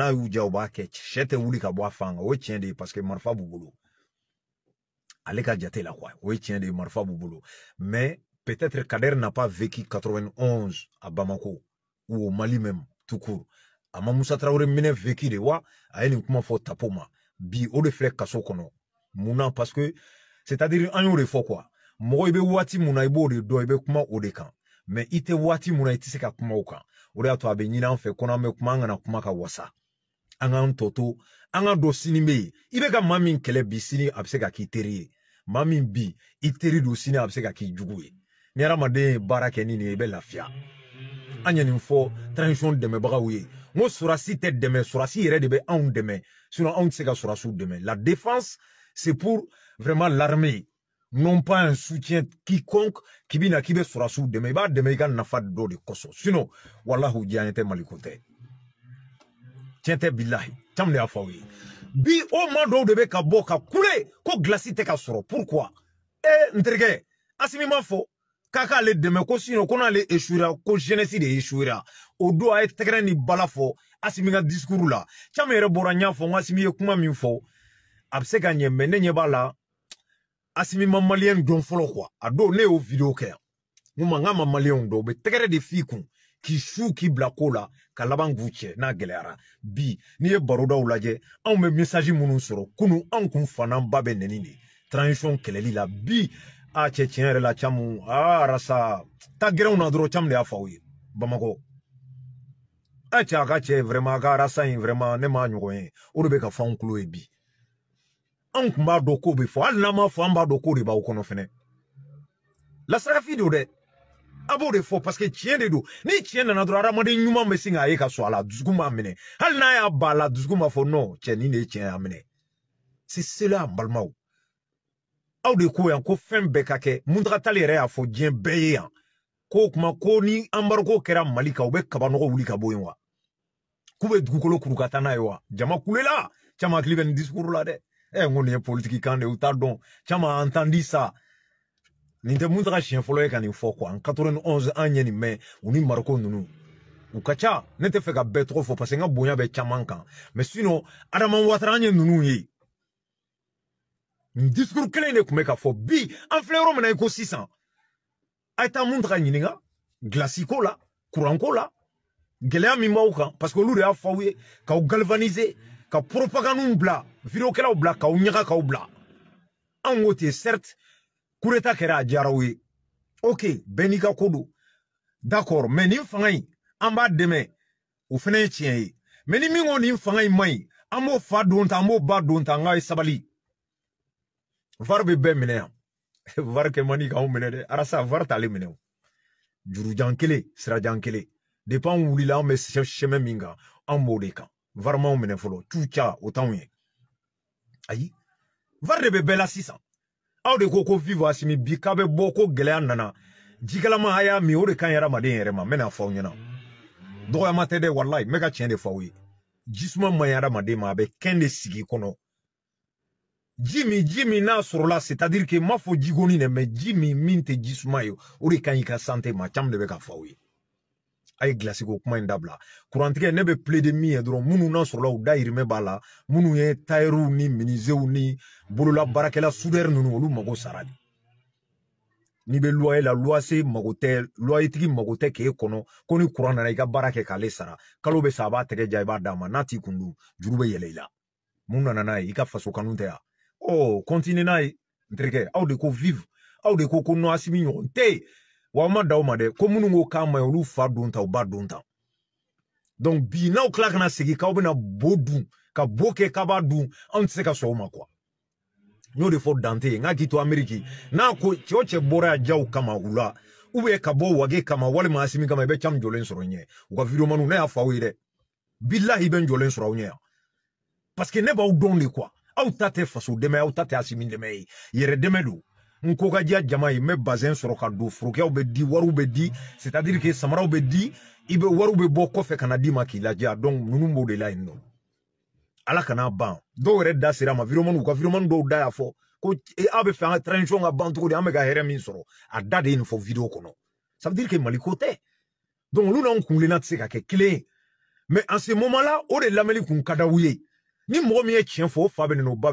n'a y'u ja u b'a kɛ sɛ tɛ wuli ka bɔ a fan kan o ye tiɲɛ de ye paseke marifa b'u bolo ale ka jate la quoi o ye tiɲɛ de ye marifa b'u bolo mais peut-être Kader n'a pas vécu 91 à Bamako ou au Mali même tout court a ma Moussa Traoré minɛ vécu de wa a ye nin kuma fɔ tapo ma bi o de filɛ kaso kɔnɔ mun na parce que c'est-à-dire an y'o de fɔ quoi mɔgɔ i bɛ waati mun na i b'o de dɔn i bɛ kuma o de kan mais i tɛ waati mun na i tɛ se ka kuma o kan o de y'a to a bɛ ɲini an fɛ ko n'an bɛ kuma an kana kuma ka wasa anga k'an anga dosini an ka dɔn sini bɛ yen i bɛ ka bi iteri dosini bɛ k'i teri ye maa min bi i teri don sini a k'i jugu ye ni hadamaden ye baara kɛ ni nin ye i bɛ lafiya transition dɛmɛbagaw ye n ko surasi tɛ surasi de bɛ sinon se ka la défense c'est pour vraiment l'armée non pas un soutien quiconque qui bɛ na k'i sur surasiw dɛmɛ i b'a dɛmɛ i ka nafa de kosɔn sinon walahi u diyaɲɛ tɛ tiɲɛ tɛ bilahi caman de y'a fɔ aw ye bi o ma dɔw de bɛ ka bɔ ka kule ko gilasi tɛ ka sɔrɔ pourquoi e eh, n terikɛ asimi m'a fɔ k'a k'ale dɛmɛ ko sinɔ ko n'ale esuera ko jeunesse de esuera o don a ye tɛgɛrɛ ni bala fɔ asimi ka discours la caman yɛrɛ bɔra n y'a fɔ n ko asimi ye kuma min fɔ a bɛ se ka ɲɛ mɛ ne ɲɛ b'a la asimi ma maliyɛn dɔn fɔlɔ kuwa a don ne y'o video kɛ yan n ko ma n k'a ma maliyɛnw dɔn u bɛ tɛgɛrɛ de f'i kun Kishou ki blakou la, kalaban gvoutche na gele ara Bi, niye barouda ou laje, anme mensaji mounoun soro Kounou ankun fwa nan baben nenini Transisyon kele li la, bi Ache tjenre la chamou, a rasa Ta gere unadro chamle a fwa we, bamako Ache akache vreman, a rasa yin vreman, neman yonkwen Orebe ka fwa ankun lou e bi Ankun ba doko bi fwa, al nama fwa anba doko li ba wakon ofene La sarafide ou de a b'o de fɔ paseke tiɲɛ de don ni tiɲɛ nana dɔrɔn adamaden ɲuman bɛ sin k'a ye ka sɔn a la dusukun b'a minɛ hali n'a y'a ba a la dusukun b'a fɔ non cɛ nin de ye tiɲɛ y'a minɛ c'est cela an balimaw aw de ko yan ko fɛn bɛɛ ka kɛ muntagatali yɛrɛ y'a fɔ diɲɛ bɛɛ ye yan k'o kuma ko ni anbariko kɛra mali kan u bɛ kabanɔgɔ wuli ka bɔ yen wa k'u bɛ dugukolo kuru ka taa n'a ye wa jama kulela caman hakili bɛ nin discours la dɛ ɛ eh, n ko nin ye politiki kan de ye u t'a dɔn caman entandi ça nin tɛ mun taga siɲɛ fɔlɔ ye ka nin fɔ kuwa an katoro ni onze an ye nin mɛn u ni mariko ninnu u ka ca ne tɛ fɛ ka bɛɛ tɔgɔ fɔ parce que n ka bonya bɛ caman kan mɛ sinɔ adama watara an ye ninnu ye nin discours kelen de tun bɛ ka fɔ bi an filɛ yɔrɔ min na i ko sisan a ye taa mun taga ɲininka gilasi ko la kuran ko la gɛlɛya min b'aw kan parce que olu de y'a fɔ aw ye k'aw galvaniser ka propagande bila videokɛlaw bila k'aw ɲaga k'aw bila anw ko ten certes Kureta kera a djara we. Ok, ben nika kodo. Dakor, men nifangay. Amba demen. Ou fenay tiyen ye. Men nimi ngon nifangay may. Ambo fad donta, ambo bad donta. Nga e sabali. Var bebe mene. Var ke manika ou mene de. Arasa, var tale mene ou. Juru jankele, sra jankele. Depan ou li la, mese cheme minga. Ambo de kan. Varman ou mene folo. Chou tia, otan wye. Ayi. Var debe bel asisan. aw de ko ko vive asimi bi k'a bɛ bɔ ko gɛlɛya nana jikalama a y'a min o de ka ɲi hadamaden yɛrɛ ma n bɛna fɔ aw ɲɛna dɔgɔyama tɛ dɛ walayi n bɛ ka tiɲɛ de fɔ aw ye jisuma man ɲi hadamaden ma a bɛ kɛn de sigi kɔnɔ ji min ji min n'a sɔrɔla c'est à dire que n m'a fɔ jigoni dɛ mais ji min min tɛ jisuma ye o de ka ɲi i ka santé ma caman de bɛ ka fɔ aw ye. a ye gilasi ko kuma in dabila kurantigɛ ne bɛ plede min ye dɔrɔn minnu n'a sɔrɔla u dayirimɛ b'a la minnu ye tayɛriw ni minizew ni bololabaarakɛla sudɛri ninnu olu mago sara de n'i bɛ luwaye la luwase mago tɛ luwayetigi mago tɛ k'e kɔnɔ ko ni kuran nana i ka baara kɛ k'ale sara kalo bɛ sa a b'a tɛgɛ ja i b'a d'a ma n'a t'i kun dun juru bɛ yɛlɛ i la mun nana n'a ye i ka faso kanu tɛ yan ɔ kɔntine n'a ye n terikɛ aw de ko vive aw de ko ko nɔasi min ɲɔgɔn tɛ yen wa ma da o ma dɛ ko minnu ko k'a ma ɲi olu fa don ta u ba don ta donc bi n'aw tila kana segin k'aw bɛna bo dun ka bo kɛ k'a b'a dun anw tɛ se ka sɔn o ma kuwa n y'o de fɔ dante ye n k'a k'i to ameriki n'a ko cɛ o cɛ bɔra yan jaw kama u la ubiyɛn ka bɔ wage kama walima asimi kama i bɛ cam jɔlen sɔrɔ n ɲɛ u ka videomaniw ne y'a fɔ aw ye dɛ bilahi bɛ n jɔlen sɔrɔ aw ɲɛ yan parce que ne b'aw dɔn de kuwa aw ta tɛ faso dɛmɛ aw ta tɛ asimi dɛmɛ ye yɛrɛ dɛmɛ don n ko ka diya jama ye n bɛ bazɛn di waru be di c'est à dire que samaraw be di ibe waru be na d'i ma k'i donc la yen ala kana ban do yɛrɛ da sera ma viromani u ka ko e abe fan fɛ banto ka transition ban di min a da de ye nin fɔ ça veut dire que malikote donc ka ke clé mais en ce moment là o de la kun ni mo mi ye tiɲɛ fo fa bɛ no ba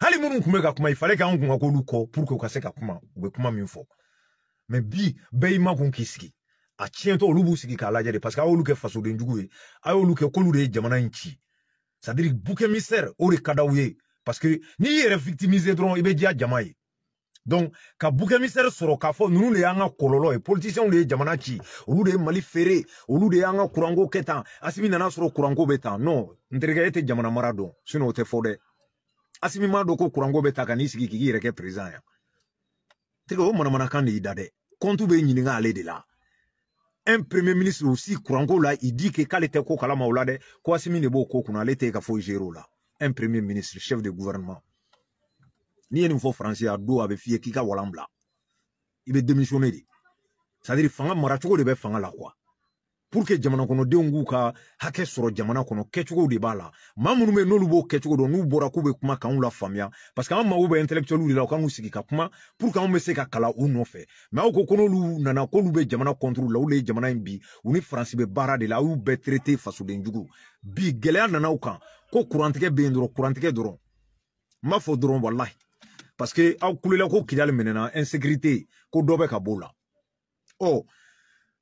hali minnu tun bɛ ka kuma i fale k'an kun ka k'olu kɔ puruke u ka se ka kuma u bɛ kuma min fɔ mɛ bi bɛɛ y'i makun k'i sigi a tiɲɛtɔ olu b'u sigi k'a lajɛ de parce que a y'olu kɛ fasodenjugu ye a y'olu kɛ k'olu de ye jamana in ci c'est à dire bouquet mystère o de ka d'aw ye parce que n'i y'i yɛrɛ victimiser dɔrɔn i bɛ diya jama ye donc ka bouquet mystère sɔrɔ k'a fɔ ninnu de y'an ka kɔlɔlɔ ye politiciens de ye jamana ci olu de ye mali feere olu de y'an ka kuranko kɛ tan asimi nana sɔrɔ kuranko bɛ tan non n terikɛ e tɛ jamana mara dɔn sinon o tɛ fɔ dɛ asimi m'a dɔn ko kuranko bɛ ta ka n'i sigi k'i yɛrɛ kɛ perezan yan tigɛ o manamanakan de y'i da dɛ kɔntu bɛ ɲininka ale de la un premier ministre aussi kuranko la i dit que k'ale tɛ ko kalama o la dɛ ko asimi de b'o ko kunna ale tɛ ka foyi gérer o la un premier ministre chef de gouvernement n'i ye nin fɔ faransi a don a bɛ f'i ye k'i ka walan bila i bɛ démissionner de c'est à dire fanga maracogo de bɛ fanga la quoi pour que jamana kɔnɔdenw k'u ka hakɛ sɔrɔ jamana kɔnɔ kɛcogow de b'a la maa minnu bɛ n'olu b'o kɛcogo dɔn n'u bɔra k'u bɛ kuma k'anw la faamuya parce que an mago bɛ intellectuel de la u kan k'u sigi ka kuma pour que anw bɛ se ka kalan u nɔfɛ mɛ aw ko ko n'olu nana k'olu bɛ jamana contre la olu de ye jamana in bi u ni faransi bɛ baara de la aw y'u bɛɛ traité fasoden jugu bi gɛlɛya nana aw kan ko kurantigɛ bɛ yen dɔrɔn kurantigɛ dɔrɔn n b'a fɔ dɔrɔn walahi parce que aw kulela ko kidali minɛna insécurité ko dɔ bɛ ka b'o la ɔ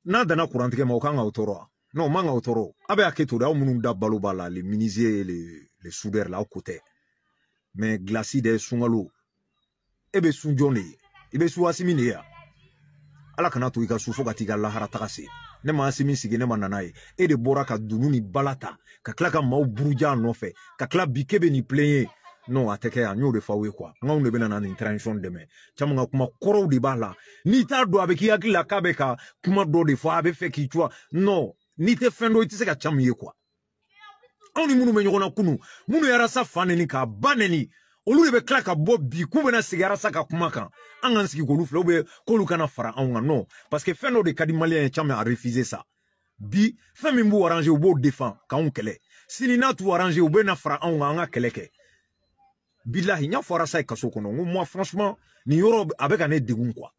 n'a danna kurantigɛ ma o kan ka o tɔɔrɔ wa non o man ka o tɔɔrɔ a bɛ hakɛ to de aw minnu da balo b'a la le minisier le le soudeur la aw ko tɛ mais gilasi dɛ sunkalo e bɛ sun jɔn de ye i bɛ sun asimi de ye yan ala kana to i ka su fo ka t'i ka lahara taga se ne ma asimi sigi ne ma nana ye e de bɔra ka dunu ni bala ta ka tila ka maaw buruja a nɔfɛ ka tila bi k'e bɛ nin pilen ye non a tɛ kɛ yan n y'o de fɔ aw ye kuwa n k'anw de bɛna na nin transition dɛmɛ caman ka kuma kɔrɔw de b'a la n'i t'a dɔn a bɛ k'i hakili la k'a bɛ ka kuma dɔ de fɔ a bɛ fɛ k'i cuwa non n'i tɛ fɛn dɔn i tɛ se ka ca min ye kuwa anw ni minnu bɛ ɲɔgɔn na kunun minnu ye arasa fa nɛni k'a ba nɛni olu de bɛ tila ka bɔ bi k'u bɛna sigi arasa ka kuma kan an k'an sigi k'olu filɛ ou bien k'olu kana fara anw kan non parce que fɛn dɔ de ka di maliyɛn ye caman a refuser sa bi fɛn min b'u arranger u b'o défend k'anw kɛlɛ sini n'a t'u arranger u bɛ na fara anw kan an ka kɛlɛ kɛ bilahi n a moi franchement ni Europe avec un aide de quoi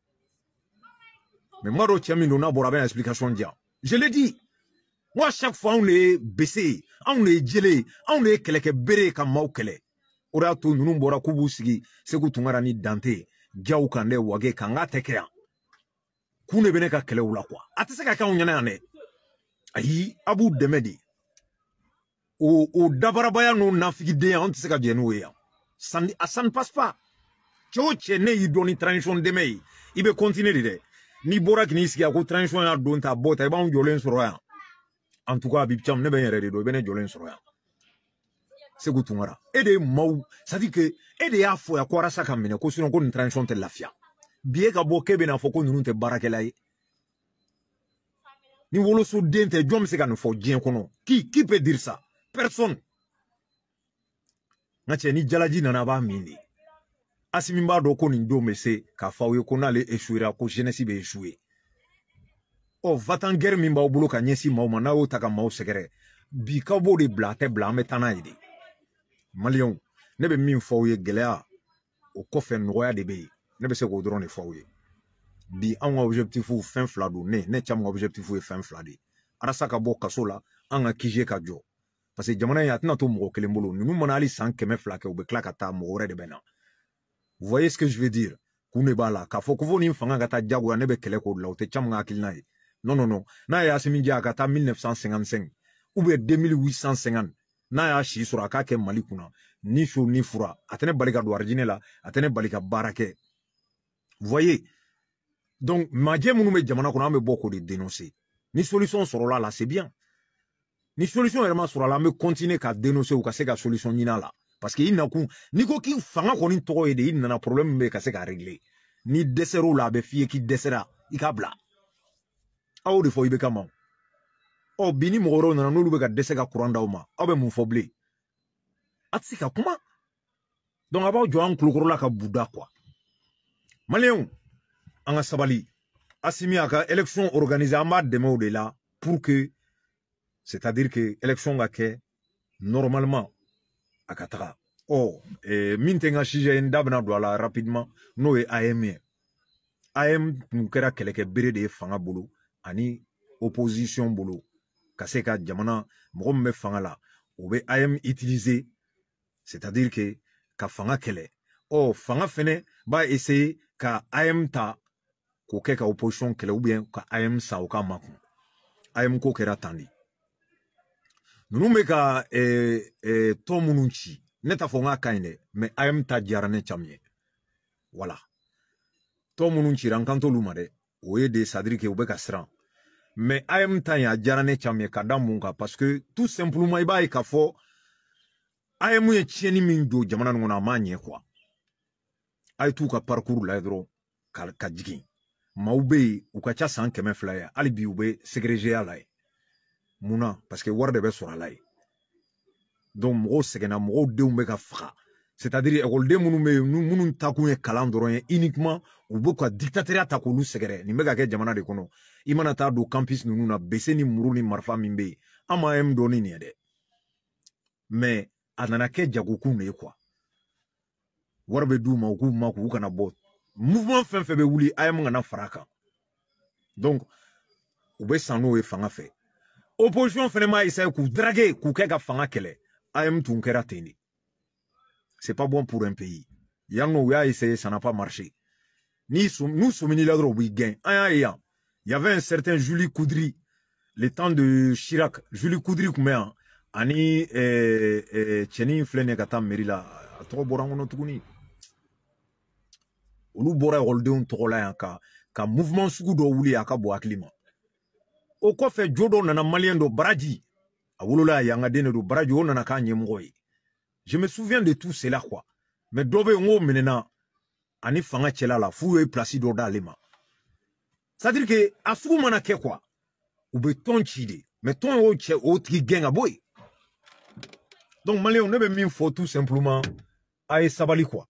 mais moi je tiens explication je l'ai dit moi chaque fois on est baissé, on est gelé on est jele ye anw de ye kɛlɛkɛ bere ye ka maaw to dante jaw wage kangatekea n beneka tɛ quoi a ka de o o dabarabaya n'o nafigidenya anw tɛ se ça ne, ah, ça ne passe pas cɛ o cɛ ne y'i dɔn ni transition dɛmɛ ye i bɛ continuer de dɛ n'i bɔra k'i sigi a ko transition y'a don ta bɔ ta i b'anw jɔlen sɔrɔ yan en tout cas a bi cam ne bɛ n yɛrɛ de dɔn i bɛ ne jɔlen sɔrɔ yan segu tunkara e de ye maaw c'est à dire que e de y'a fɔ yan ko arasa ka minɛ ko sinon ko nin transition tɛ lafiya bi e ka bɔ k'e bɛna fɔ ko ninnu tɛ baarakɛla ye ni wolosoden tɛ jɔn bɛ se ka nin fɔ diɲɛ kɔnɔ qui qui peut dire ça personne nka cɛ ni jalaji nana a b'a min de asimi b'a dɔn ko nin don bɛ se k'a fɔ aw ye ko n'ale esuera ko jeunesse bɛ esue ɔ vatan guerre min b'aw bolo ka ɲɛsin maaw ma n'a y'o ta ka maaw sɛgɛrɛ bi k'aw b'o de bila a tɛ bila an bɛ taa n'a ye de maliyɛnw ne bɛ min fɔ aw ye gɛlɛya o kɔfɛ nɔgɔya de bɛ yen ne bɛ se k'o dɔrɔn de fɔ aw ye bi anw ka objectifu fɛn fila don ne ne caman ka objectifu ye fɛn fila de ye arasa ka bɔ kaso la an ka kije ka jɔ paseke jamana in a tɛna to mɔgɔ kelen bolo ninnu mana hali san kɛmɛ fila kɛ u bɛ tila ka taa mɔgɔ wɛrɛ de bɛ na vous voyez ce que je veux dire kun de b'a la k'a fɔ ko fo nin fanga ka taa diyagoya ne bɛ kɛlɛ k'o la o tɛ caman ka hakilina ye non non non n'a ye asimi diya a ka taa 1955 ou bien 2850 n'a y'a si sɔrɔ a k'a kɛ mali kunna ni so ni fura a tɛ ne bali ka don arijinɛ la a tɛ ne bali ka baara kɛ vous voyez donc majɛ minnu bɛ jamana kɔnɔ an bɛ bɔ k'o de dénoncer ni solution sɔrɔla la c'est bien ni solution yɛrɛ ma sɔrɔ a la an bɛ continuer ka dénoncer u ka se ka solution ɲini a la parce que i nakun n'i ko k'i fanga kɔni tɔgɔ ye de i nana problème min bɛ yen ka se k'a régler n'i dɛsɛr'o la a bɛ f'i ye k'i dɛsɛra i k'a bila aw y'o de fɔ i bɛ ka ma ɔ bi ni mɔgɔ wɛrɛw nana n'olu bɛ ka dɛsɛ ka kuran d'aw ma aw bɛ mun fɔ bilen a tɛ se ka kuma donc a b'aw jɔ an kulokɔrɔla ka buda quoi maliyɛnw an ka sabali asimi a ka élection organiser an b'a dɛmɛ o de la pour que c'est-à-dire que l'élection ka normalement à ka oh et eh, min tɛ rapidement nous et am ye am nous e. kɛra bere de fanga boulou, ani opposition bulu, kaseka jamana mɔgɔ fanga la ou bien am utiliser c'est-à-dire que ka fanga kele, oh fanga fene, b'a essayer ka am ta k'o keka ka opposition kele ou bien ka am sa k'a am ko ninnu bɛ ka e, e, tɔn minnu ci ne t'a fɔ n e k'a ka ɲi dɛ mɛ am ta diyara ne caman ye wala tɔn minnu cira n kan t'olu ma dɛ o ye de sadiri kɛ u bɛ ka siran mɛ am ta in a diyara ne caman ye ka da mun kan parce que tout simplement i b'a ye k'a fɔ am ye tiɲɛni min don jamana nin kɔnɔ a ma ɲɛ kuwa a ye t'u ka parcours lajɛ dɔrɔn ka jigin maaw bɛ yen u ka ca san kɛmɛ fila ye hali bi u bɛ segrezeya la yen munna paseke wari de bɛ sɔrɔ a la yen donc mɔgɔw sɛgɛnna mɔgɔw denw bɛ ka faga c'est à dire ekɔliden minnu bɛ yen minnu ta kun ye kalan dɔrɔn ye uniquement u bɛ ka dictateuria ta k'olu sɛgɛrɛ nin bɛ ka kɛ jamana de kɔnɔ i mana taa don campus ninnu na bese ni muru ni marifa min bɛ yen an ma m dɔɔni nin ye dɛ mais a nana kɛ jagokun de ye quoi wari bɛ d'u ma u k'u ma k'u kana bɔ mouvement fɛn fɛn bɛ wuli a ye mun kana fara a kan donc u bɛ san n'o ye fanga fɛ opposition fɛnɛ m'a essaye k'u drage k'u kɛ ka fanga kɛlɛ am tun kɛra ten de c'est pas bon pour un pays yan nɔ u y'a essaye ça n'a pas marché ni n'u sominila dɔrɔn u b'i gɛn an y'a ye yan y avait un certain Julie Koudri le temps de Chirac Julie Koudri kun bɛ yan ani eh, eh, cɛnin filɛ nin ka taa mairie la a tɔgɔ bɔra n kɔnɔ tuguni olu bɔra ekɔlidenw tɔgɔ la yan ka ka mouvement sugu dɔ wuli a ka bon hakili ma o kɔfɛ jodo na nana maliyɛn braji, awulula a wolola yan ka den de je me souviens de tout cela quoi mais dove ngo menena ani fanga chela la f'u placido pilasi dɔ d'ale c'est à dire que a mana quoi u bɛ tɔn ci mais tɔn y'o o tigi donc maliyɛnw ne bɛ min simplement a sabali quoi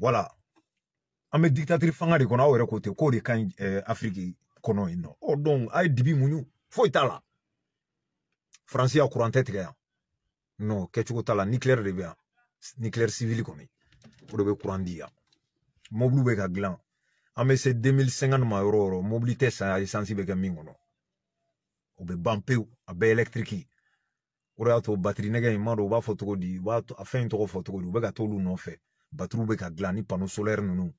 voilà Ame dictature fanga de kɔnɔ aw ko kɔnɔ yen nɔ o don a ye dibi muɲu foyi t'a la faransi ya kuran tɛ tigɛ yan non kɛcogo t'a la nucléaire de bɛ yan nucléaire civil kɔni o de bɛ kuran di yan mobili bɛ ka dilan an bɛ se 2050 ma yɔrɔ o yɔrɔ mobili tɛ saya essence bɛ kɛ min kɔnɔ o bɛ ban pewu a ah, bɛɛ électrique o de y'a to batiri nɛgɛ in m'a dɔn u b'a fɔ cogo di u b'a a fɛn in tɔgɔ fɔ cogo di u bɛ ka t'olu nɔfɛ batiriw bɛ ka dilan ni panneau solaire ninnu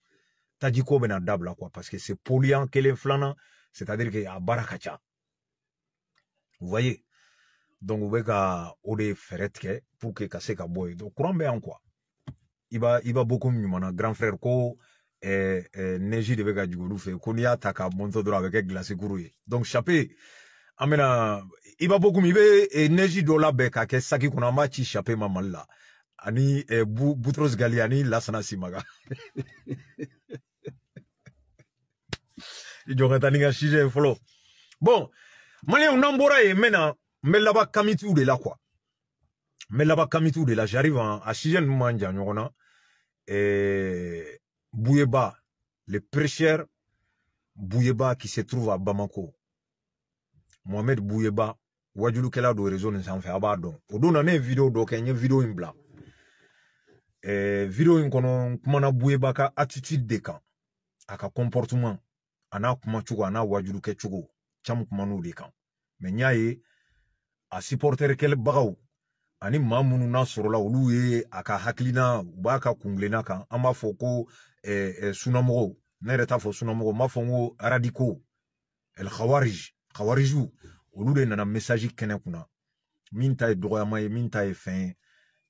tajiko bɛna parce que c'est se poliyan kelen flanant c'est-à-dire que a barakacha vous voyez donc vous voyez qu'à o de fɛɛrɛ tigɛ pour que ka se ka donc kuran bien quoi il va il va beaucoup mieux grand frère ko ɛɛ neji de wega ka ko n'i donc chape amena, ah, il va beaucoup mieux et i bɛ neige dɔ ke saki kuna machi b'a mamalla. ma ani eh, bu, butros galiani ani simaga jɔ ka bon mon n'an bɔra mena, n Mais de la quoi. là là de la j'arrive à... a sujet ninnu on Bouyeba le prêcheur Bouyeba qui se trouve à Bamako Mohamed Bouyeba wajulukɛla do réseau nin sanfɛ a ne video donc une vidéo, video in video in ka attitude de camp. comportement ana kuma cogo ana wajuru ke kɛ chamu kuma n'o kan mɛ n a supporter kel kɛlɛbagaw ani mamunu n'a sɔrɔla ulu ye aka haklina baka kunglena kan ama foko e, ko eh, eh, sunamɔgɔw ne t'a fo sunamɔgɔ mafongo radiko el khawarij ko aradiko khawariju olu de nana message kene kuna min ta droit ma ye min ta fin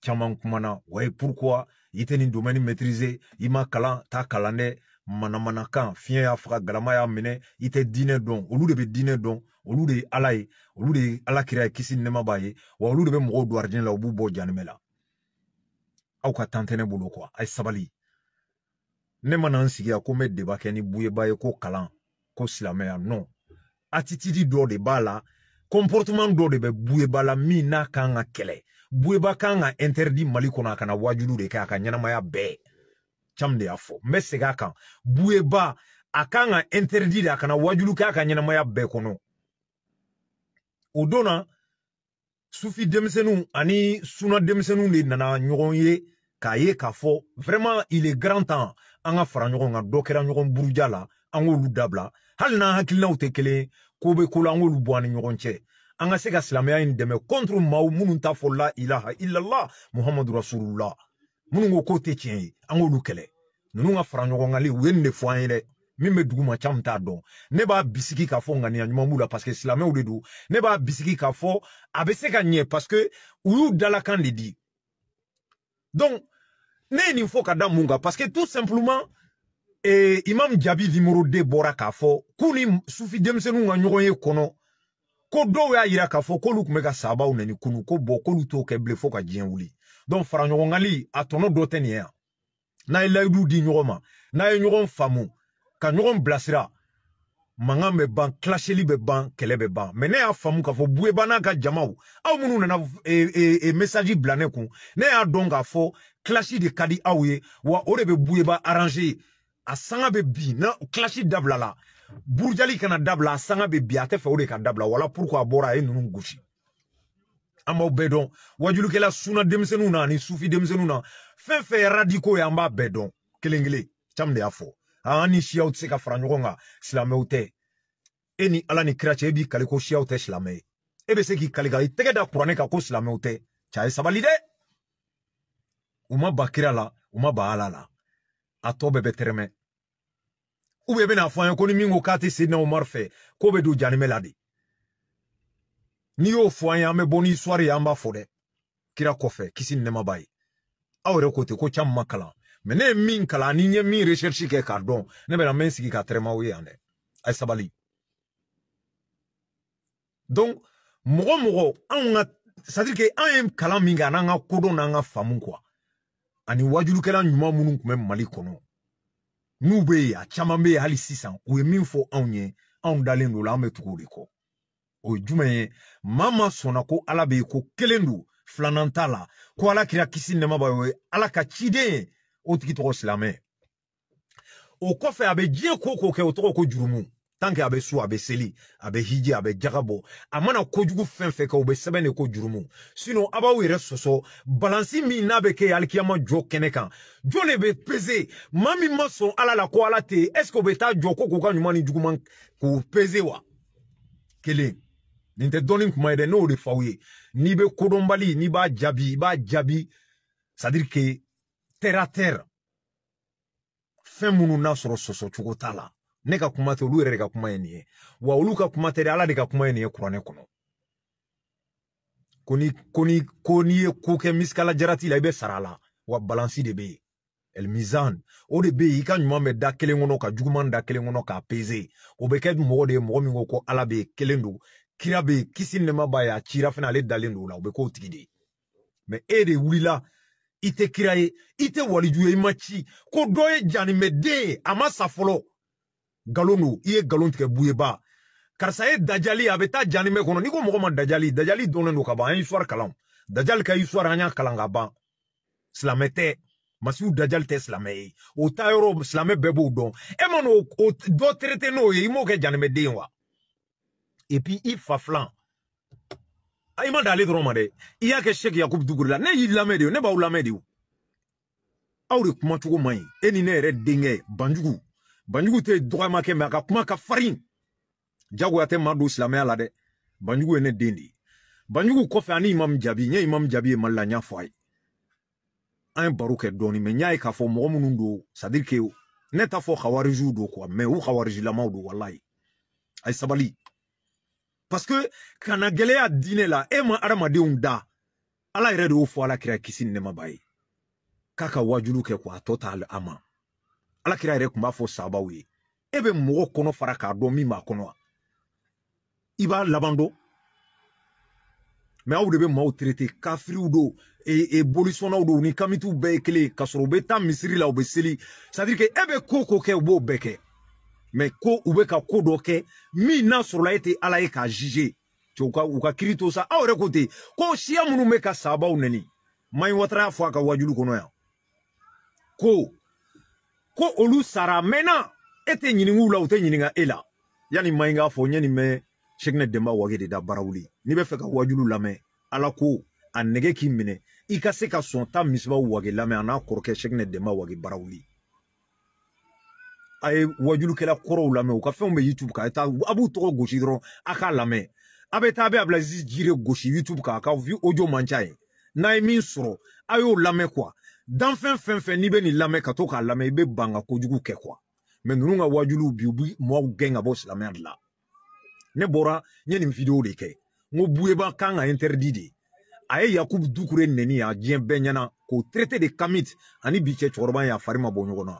chamu kuma na kumana pourquoi yitenin domaine maîtriser ima kala ta taa ne manamanakan fiɲɛ y'a faga galama y'a minɛ i tɛ diinɛ dɔn olu de bɛ diinɛ dɔn olu de ye ala ye olu de ye ala kira ye kisi nɛma b'a ye wa olu de bɛ mɔgɔw don arijinɛ la u b'u bɔ janimɛ la aw ka tan tɛ ne bolo kuwa a ye sabali ne mana n sigiya ko n bɛ deba kɛ ni buyeba ye ko kalan ko silamɛya non attitude dɔ de b'a la comportement dɔ de bɛ buyeba la min n'a kan ka kɛlɛ buyeba kan ka interdit mali kɔnɔ a kana wajulu de kɛ a ka ɲɛnamaya bɛɛ Chamde afo. y'a fɔ akanga a kan a interdit de wajulu k'a o sufi demsenu, ani suna denmisɛnninw de nana ɲɔgɔn ye k'a ye vraiment il est grand temps an ka fara ɲɔgɔn dokera burujala kɛra ɲɔgɔn buruja hal an k'olu utekele, kobe ko ko contre mau la ilaha illallah muhamadu Rasulullah. minnu ko k'o tɛ tiɲɛ ye an k'olu kɛlɛ ninnu ka fara ɲɔgɔn kan u ye nin de fɔ an ye dɛ min bɛ dugu ma ca min t'a dɔn ne b'a bisigi k'a fɔ ŋaniya ɲuman b'u la paseke silamɛw de don ne b'a bisigi k'a fɔ a bɛ se ka ɲɛ paseke u y'u dalakan de di donc ne ye nin fɔ ka da mun kan paseke tout simplement eh, imam jabi numéro de bɔra k'a fɔ k'u ni sufi denmisɛnninw ka ɲɔgɔn ye kɔnɔ ko dɔw y'a yira k'a fɔ k'olu tun bɛ ka sahabaw nɛni kunu ko bɔn k'olu t'o kɛ bilen fo ka diɲɛ wuli donc faraɲɔgɔnkali a tɔnɔ dɔ tɛ nin ye yan n'a ye layidu di ɲɔgɔn ma n'a ye ɲɔgɔn faamu ka ɲɔgɔn bilasira mankan bɛ ban kilaseli bɛ ban kɛlɛ bɛ ban mɛ ne y'a faamu k'a fɔ buyeba n'a ka jamaw aw minnu nana e, e, e, mesaji bila ne kun ne y'a dɔn k'a fɔ kilasi de ka di aw ye wa o de bɛ buyeba aranze a sanga bɛ bin na kilasi dabilala burujali kana dabila a sanga bɛ bin a tɛ fɛ o de ka dabila wala puruke a bɔra a ye ninnu gosi an b'aw bɛɛ dɔn wajulikɛla suna denmisɛnninw na ani sufi denmisɛnninw na fɛn fɛn radiko ye an b'a bɛɛ dɔn kelen kelen caman de y'a fɔ an ni siyaw tɛ se ka fara ɲɔgɔn kan silamɛw tɛ e ni ala ni kira cɛ e b'i kali ko siyaw tɛ silamɛ ye e bɛ se k'i kali ka e i tɛgɛ da kuranɛ kan ko silamɛw tɛ cɛ ye sabali dɛ u ma ba kira la u ma ba ala la a tɔ bɛɛ bɛ tɛrɛmɛ u bɛ bɛna fɔ an ye ko ni min ko k'a tɛ sedina umaru fɛ k'o bɛ don janimɛ la de n'i y'o fwa ya me boni bɛ ya mba fode. kira kofe, kisi nema nɛɛma Awe rekote, ko ten ko caman ma min kala, ni n min recherchi ke kardon. Nebe na n bɛ n sigi ka tɛrɛma aw sabali donc mwgo mwgo, an nga, c'est ke an ye kala minga kɛ nga ka kodɔn n'an ka faamu quoi ani wajulikɛla ɲuman minnu tun bɛ mali kɔnɔ n'u bɛ yen a caman bɛ yen hali sisan u min fɔ anw ye anw dalen don la ame tukuriko. Oye, jumeye, maman son akou ala be yukou kele ndou flanantala, kou ala kriya kisin dema bayowe, ala ka chideye, otikit wos la men. O kofè abe jen kou kou ke otokou kou jirou moun, tankè abe sou, abe seli, abe hiji, abe jakabo, amana kou jikou fen feke oube sebe ne kou jirou moun. Sinon, aba we resoso, balansi mi nabe ke aliki yaman djou kenekan, djou nebe peze, mami mason ala la kou alate, eske oube ta djou kou kou kanjou mani djou kou man kou peze wa. Kele. nin tɛ dɔɔni kuma ye dɛ n'o de f'aw ye n'i bɛ kodɔnbali n'i b'a jaabi i b'a jaabi sadiri ke tɛra tɛra fɛn minnu n'a sɔrɔ sɔsɔcogo t'a la ne ka kuma tɛ olu yɛrɛ de ka kuma ye nin ye wa olu ka kuma tɛ dɛ ala de ka kuma ye nin ye kuranɛ kɔnɔ ko ni ko ni ko n'i ye ko kɛ misikala jarati la i bɛ sara a la wa balansi de bɛ yen elmizan o de bɛ yen i ka ɲuman bɛ da kelen kɔnɔ ka juguman da kelen kɔnɔ k'a peze o bɛ kɛ mɔgɔ de ye mɔgɔ min ko ko ala bɛ kelen don kira be kisi nɛma b'a ye a cira fɛnɛ ale dalen do la o be k'o tigi de ye e de wulila i tɛ kira ye i tɛ waliju ye i ma ci ko dɔ ye janimɛden ye a ma sa fɔlɔ galon do i ye galon tigɛ buyeba karisa ye dajali a bɛ taa janimɛ kɔnɔ n'i ko mɔgɔ ma dajali dajali donnen do ka ban an ye isuwari kalan dajali ka isuwari an y'a kalan ka ban silamɛ tɛ masiw dajali tɛ silamɛ ye o ta yɔrɔ silamɛ bɛɛ b'o dɔn e ma n'o dɔ terete n'o ye i m'o kɛ janimɛden ye wa et puis il fa filan ah, il ma dan ale dɔrɔn ma dɛ i y'a kɛ sɛki yakubu duguri la ne y l'a de ne ba ou l'a de aw de kumacogo man ɲi e ni ne yɛrɛ denkɛ banjugu banjugu tɛ dɔgɔyama kɛ mɛ a ka kuma ka farin jagoya tɛ maa don la dɛ banjugu ye ne den de ye banjugu kɔfɛ ani imamu jabi n ye imamu jabi ye mali la n y'a fɔ a ye an ye baro kɛ dɔɔni mɛ n y'a ye k'a fɔ ne t'a fɔ hawariziw don kuwa mɛ ou hawarizilamaw don walayi wallahi. Aïe sabali Paske kana gɛlɛya diinɛ la e ma adamadenw da ala yɛrɛ de y'o fɔ ala kira kisi ni nɛma b'a ye k'a ka wajulu kɛ k'a tɔ t'a a ma ala kira yɛrɛ tun b'a fɔ sahabaw ye e bɛ mɔgɔ kɔnɔ fara k'a dɔn min b'a kɔnɔ wa i b'a laban dɔn mɛ aw de bɛ maaw traité kafiriw don e, e, bolisɔnnaw don ni kamituw bɛɛ ye kelen ye k'a sɔrɔ u bɛ taa misiri la u bɛ seli c'est à dire que e bɛ ko o ko kɛ u b'o bɛɛ kɛ mɛ ko u bɛ ka ko dɔ kɛ min n'a sɔrɔla e tɛ ala ye k'a zize u ka u kiri to sa aw yɛrɛ ko ten ko siya minnu bɛ ka sabaw nɛni maɲi watara y'a fɔ a ka wajulu kɔnɔ yan ko ko olu sara mɛnna e tɛ la u tɛ e la maɲi k'a fɔ ɲani sɛginɛ wage de da barawuli n'i bɛ fɛ ka wajulu lamɛn ala ko a nɛgɛ k'i minɛ i ka se ka sɔn ta misibaw wage lamɛn a n'a kɔrɔkɛ sɛginɛ wage barawuli a ye wajulukɛla kɔrɔw lamɛn u ka fɛnw bɛ youtube kan a taa a b'u tɔgɔ gosi dɔrɔn a k'a lamɛn a bɛ taa a bɛ abilazi jire gosi youtube kan a ka ojo man ca ye n'a ye min sɔrɔ a y'o lamɛn kuwa danfɛn fɛn fɛn n'i bɛ nin lamɛn ka to k'a lamɛn i bɛ ban ka kojugu kɛ kuwa mɛ ninnu ka wajuliw bi u bi mɔgɔw gɛn ka bɔ silamɛya de la ne bɔra n ye nin video de kɛ n ko buyeba kan ka interdit de a ye yakubu dukure nɛni a diɲɛ bɛɛ ɲɛna k'o traité de kamit ani bi cɛ cɛkɔrɔba in a fari ma bɔ ɲɔgɔn na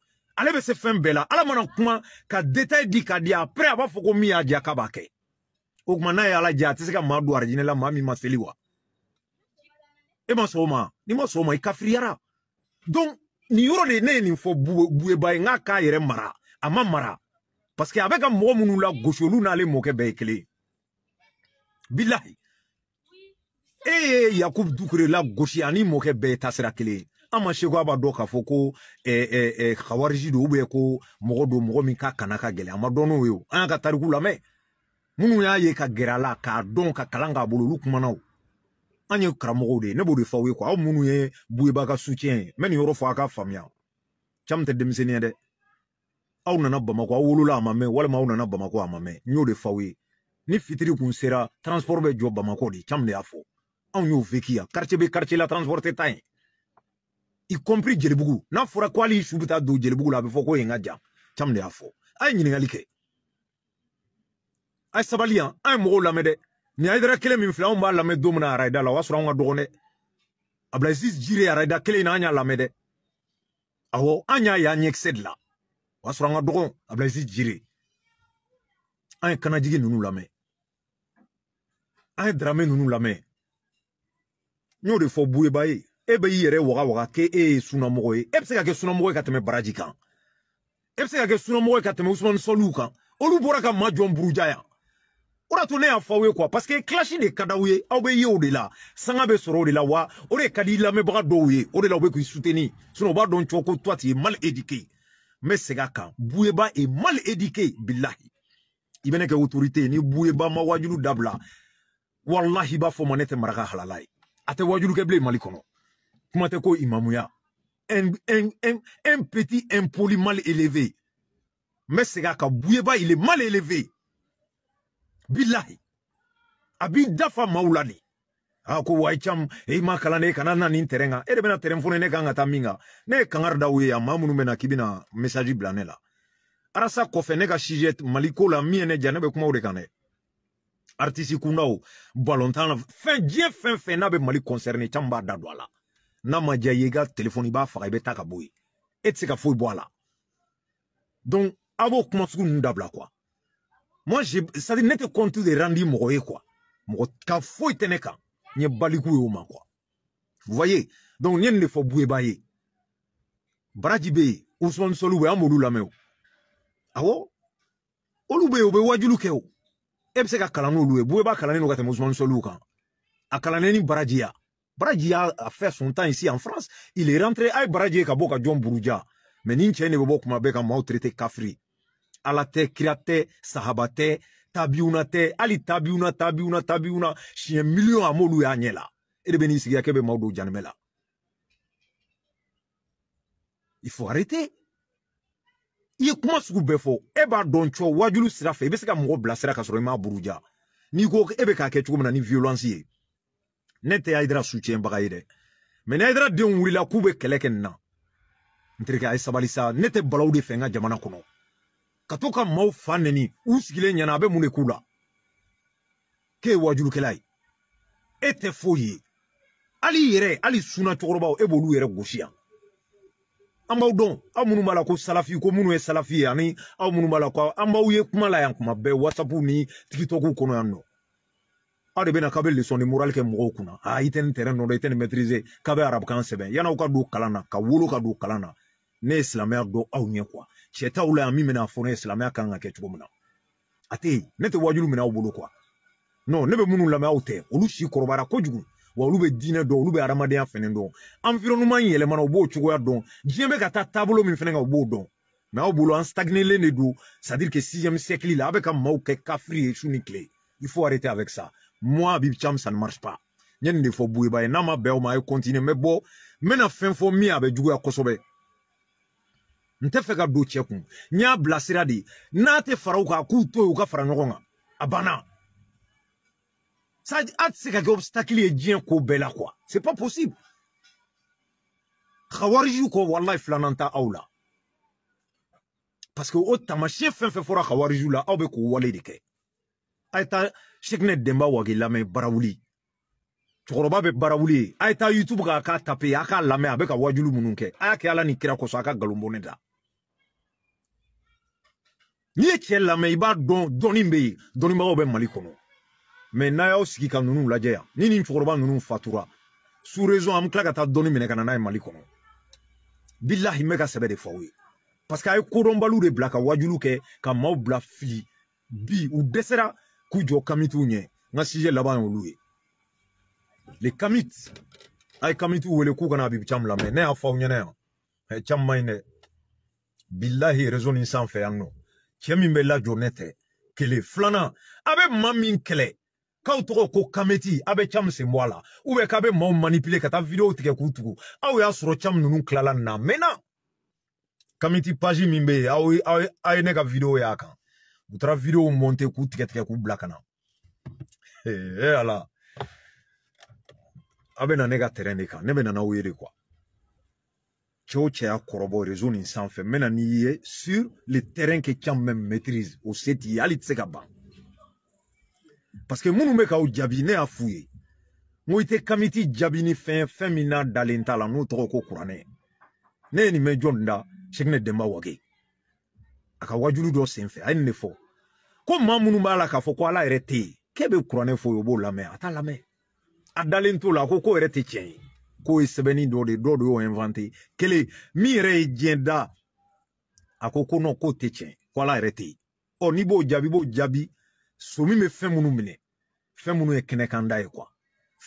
ale bɛ se fɛn bɛɛ la ala mana kuma ka detail di ka di après a b'a fɔ ko min y'a diya k'a b'a kɛ o tuma n'a ye ala diya a tɛ se ka maa don arijinɛ la maa min ma seli wa e ma sɔn o ma n'i ma sɔn o ma i kafiriyara donc nin yɔrɔ de ne ye nin fɔ buweba ye n k'a k'a yɛrɛ mara a ma mara parce que a bɛ ka mɔgɔ minnu la gosi olu n'ale mɔkɛ bɛɛ ye kelen bilahi e ye yakubu dukure la gosi ani mɔkɛ bɛɛ ye taasira kelen ye an ma se ko a b'a dɔn k'a fɔ ko kawarisi don ubiyɛn ko mɔgɔ don mɔgɔ min ka kana ka gɛlɛ a ma dɔn n'o ye an y'a ka tariku lamɛn minnu y'a ye ka gɛrɛ a la k'a dɔn ka kalan k'a bolo olu kumana o an ye karamɔgɔw de ye ne b'o de fɔ aw ye kuwa aw minnu ye buyeba ka sucɛn ye n bɛ nin yɔrɔ fɔ aw ka faamuya caman tɛ denmisɛnnin ye dɛ aw nana bamakɔ aw wolola a ma mɛn walima aw nana bamakɔ a ma mɛn n y'o de fɔ aw ye ni fitiri kun sera transport bɛ jɔ bamakɔ de caman de y'a fɔ anw y'o fɛ k'i ya quartier bɛ quartier la transport tɛ taa yen Yikompli djeribugou. Nan fwora kwa li soubita do djeribugou la be fwo kwenye nga djan. Chamde a fwo. Ay njene nga like. Ay sabali an. Ay mwou lamede. Nye aydra kele mifla ou mba lamede domen a raida la. Wa sora ou nga dorone. Abla zis jire a raida kele ina anya lamede. Awo anya ya anyek sed la. Wa sora ou nga dorone. Abla zis jire. Ay kanadjige nou nou lamede. Ay drame nou nou lamede. Nyo de fwo bouye baye. Ebe bɛ waga waga k'e e bɛ e se ka kɛ sunamɔgɔ ye ka tɛmɛ baraji kan e bɛ se ka kɛ sunamɔgɔ ye ka tɛmɛ usumani sɔliw kan olu ka o to ne de de la Sangabe Soro de la wa o de ka di lamɛnbaga ye o la be bɛ souteni, suteni b'a don choko toi mal éduqué Mais c'est est mal éduqué Billahi. ibene bɛ autorité ni bueba ma wajulu dabla wallahi b'a fo ma ne maraka halalai. wajulu kuma tɛ ko imamuya un, un, un, un petit impoli mal élevé n bɛ segin a kan buyeba il est mal élevé bilahi a b'i dafa maaw la de a ah, ko wa i cam i eh, ma kalan de kana na nin tɛrɛn kan e eh, de bɛna tɛrɛn fɔ ne kan ka taa min kan ne ye kangari da u ye yan maa minnu bɛ na k'i bɛna mesaji bila ne la arasa kɔfɛ ne ka sijɛ maliko la min ye ne ja ne bɛ kuma o de kan dɛ artisi kundaw balontan na fɛn diɲɛ fɛn fɛn n'a bɛ mali kɔnsɛrine caman b'a da don a la n'a ma diya i ye i ka telefɔni i b'a faga i bɛ taa ka bɔ yen e tɛ se ka foyi bɔ a la donc a b'o kuma sugu ninnu dabila quoi moi je c'est à dire ne tɛ compte de rendi mɔgɔ ye quoi mɔgɔ ka foyi tɛ ne kan n ye baliku ye o ma quoi vous voyez donc n ye nin de fɔ buyeba ye baraji bɛ yen usman sɔli bɛ yen an b'olu lamɛn o awɔ olu bɛ yen u bɛ wajulu kɛ o e bɛ se ka kalan n'olu ye buyeba kalannen don ka tɛmɛ usman sɔliw kan a kalannen ni baraji ya Baraji a, fait son temps ici en France. Il est rentré. Aïe, Baraji Kaboka John Buruja. Mais Ninchen Nebo Kumabeka m'a traité Kafri. Alate, Kriate, Sahabate, Tabiuna te, Ali Tabiuna, Tabiuna, Tabiuna. Si un million à et Et de Yakebe Maudo Janmela. Il faut arrêter. Il commence à sugu bɛɛ fɔ donc, wajulu sira fait. i bɛ se m'a n'i violence ne tɛ hayidara sucɛnbaga ye dɛ mɛ ni hayidara denw wulila k'u bɛ kɛlɛ kɛ nin na n terikɛ a ye sabali sa ne tɛ balaw de fɛ n ka jamana kɔnɔ ka to ka maw fa nɛni u sigilen ɲɛna a bɛ mun de k'u la k'e ye wajulukɛla ye e tɛ foyi ye hali yɛrɛ hali suna cɛkɔrɔbaw e b'olu yɛrɛ gosi yan an b'aw dɔn aw minnu b'a la ko salafi ko minnu ye salafi ye ani aw minnu b'a la ko an b'aw ye kuma la yan kuma bɛɛ whatsapp ni tikitɔku kɔnɔ yan nɔ a de bɛna k'a bɛ de ni morali kɛ mɔgɔw a ah, i tɛ nin tɛrɛn dɔn i tɛ nin mɛtirize k'a bɛ arabukan sɛbɛn ka don kalana ka wulu ka kalana ne la yan min bɛna fɔ ne ye silamɛya kan ka kɛ cogo min ne wajulu non ne bɛ minnu ma aw tɛ olu korobara kɔrɔbayara wa olu do do dɔn olu bɛ adamadenya fɛnɛ dɔn environnement in yɛlɛmana u chugo ya dɔn diɲɛ bɛ ka taa taabolo min fɛnɛ kan b'o an c'est dire que sixième siècle la aw bɛ ka maaw kɛ kafiri ye su il faut arrêter avec ça moi Habib Cham ça ne marche pas n ye nin de fɔ Bouiba ye n'a ma bɛn o ma a ye continue n bɛ bɔ n bɛna fɛn fɔ min a bɛ juguya kosɛbɛ n tɛ fɛ ka don cɛ kun n y'a bilasira de n'a tɛ fara u kan a k'u to yen u ka fara ɲɔgɔn kan a banna sadi a tɛ se ka kɛ obstacle ye diɲɛ ko bɛɛ la quoi c'est pas possible khawariju kɔ walahi filanan ta aw la parce que o oh, taamasiyɛn fɛn fɛn fɔra khawariju la aw bɛ k'o wale de kɛ a ye taa denba wage lamɛn barawuli cɛkɔrɔba bɛ barawuli ye a ye taa youtube k'a k'a tape ye a k'a a ka wajulu minnu kɛ a ala ni kira kɔsɔn a ka galon bɔnɛ da n'i ye cɛ lamɛn i b'a dɔn dɔnni bɛ yen n'a y'aw sigi ka ninnu lajɛ yan ni nin cɛkɔrɔba fatura su raison an bɛ tila ka taa na n'a ye mali kɔnɔ bilahi de fɔ aw ye parce a de bila wajulu kɛ ka maaw bila fili bi u dɛsɛra kujo kamitu kamitiw Nga sije laban y'olu le kamit Ay kamitu kamitiw kuka na bibi chamla me. ne afa fɔ ne ɲɛna yan caman man ɲi dɛ bilahi rezo nin sanfɛ yan nɔ cɛ min flana. Abe mamin tɛ kelen filanan ko kameti Abe cham se mwala. bɔ a la ubiyɛn k'a bɛ maaw manipule ka taa videow tigɛ k'u tugu aw y'a sɔrɔ caman ninnu tilala na mena. kamiti paji mimbe. bɛ yen aw ye ne ka videow y'a kan u taara videow monte k'u tigɛ tigɛ k'u bila ka na ee eh, eh, eh, ala ah, a bɛ na ne ka terrain de kan ne bɛ na n'aw ye de kuwa cɛ o cɛ y'a kɔrɔbɔ réseau nin sanfɛ n bɛ na n'i ye sur le terrain que tu même maîtrise o se t'i ye hali i tɛ se ka ban parce que minnu bɛ k'aw jaabi ne y'a f'u ye n ko i tɛ kamiti jaabi ni fɛn fɛn min n'a dalen t'a la n'o tɔgɔ ko kuranɛ ne ye nin mɛn jɔn da Cheikh ne Demba Wage a ka wajulu dɔ senfɛ a ah, ye nin de fɔ ko maa minnu b'a la k'a fɔ ko ala yɛrɛ tɛ yen k'e bɛ kuranɛ fɔ o b'o lamɛn a t'a lamɛn a dalen t'o la ko ko yɛrɛ tɛ tiɲɛ ye k'o ye sɛbɛnni dɔ de ye dɔw de y'o inventer kelen min yɛrɛ ye diɲɛ da a ko ko non k'o tɛ tiɲɛ ko ala yɛrɛ tɛ yen ɔ n'i b'o jaabi i b'o jaabi so min bɛ fɛn minnu minɛ fɛn minnu ye kɛnɛkanda ye quoi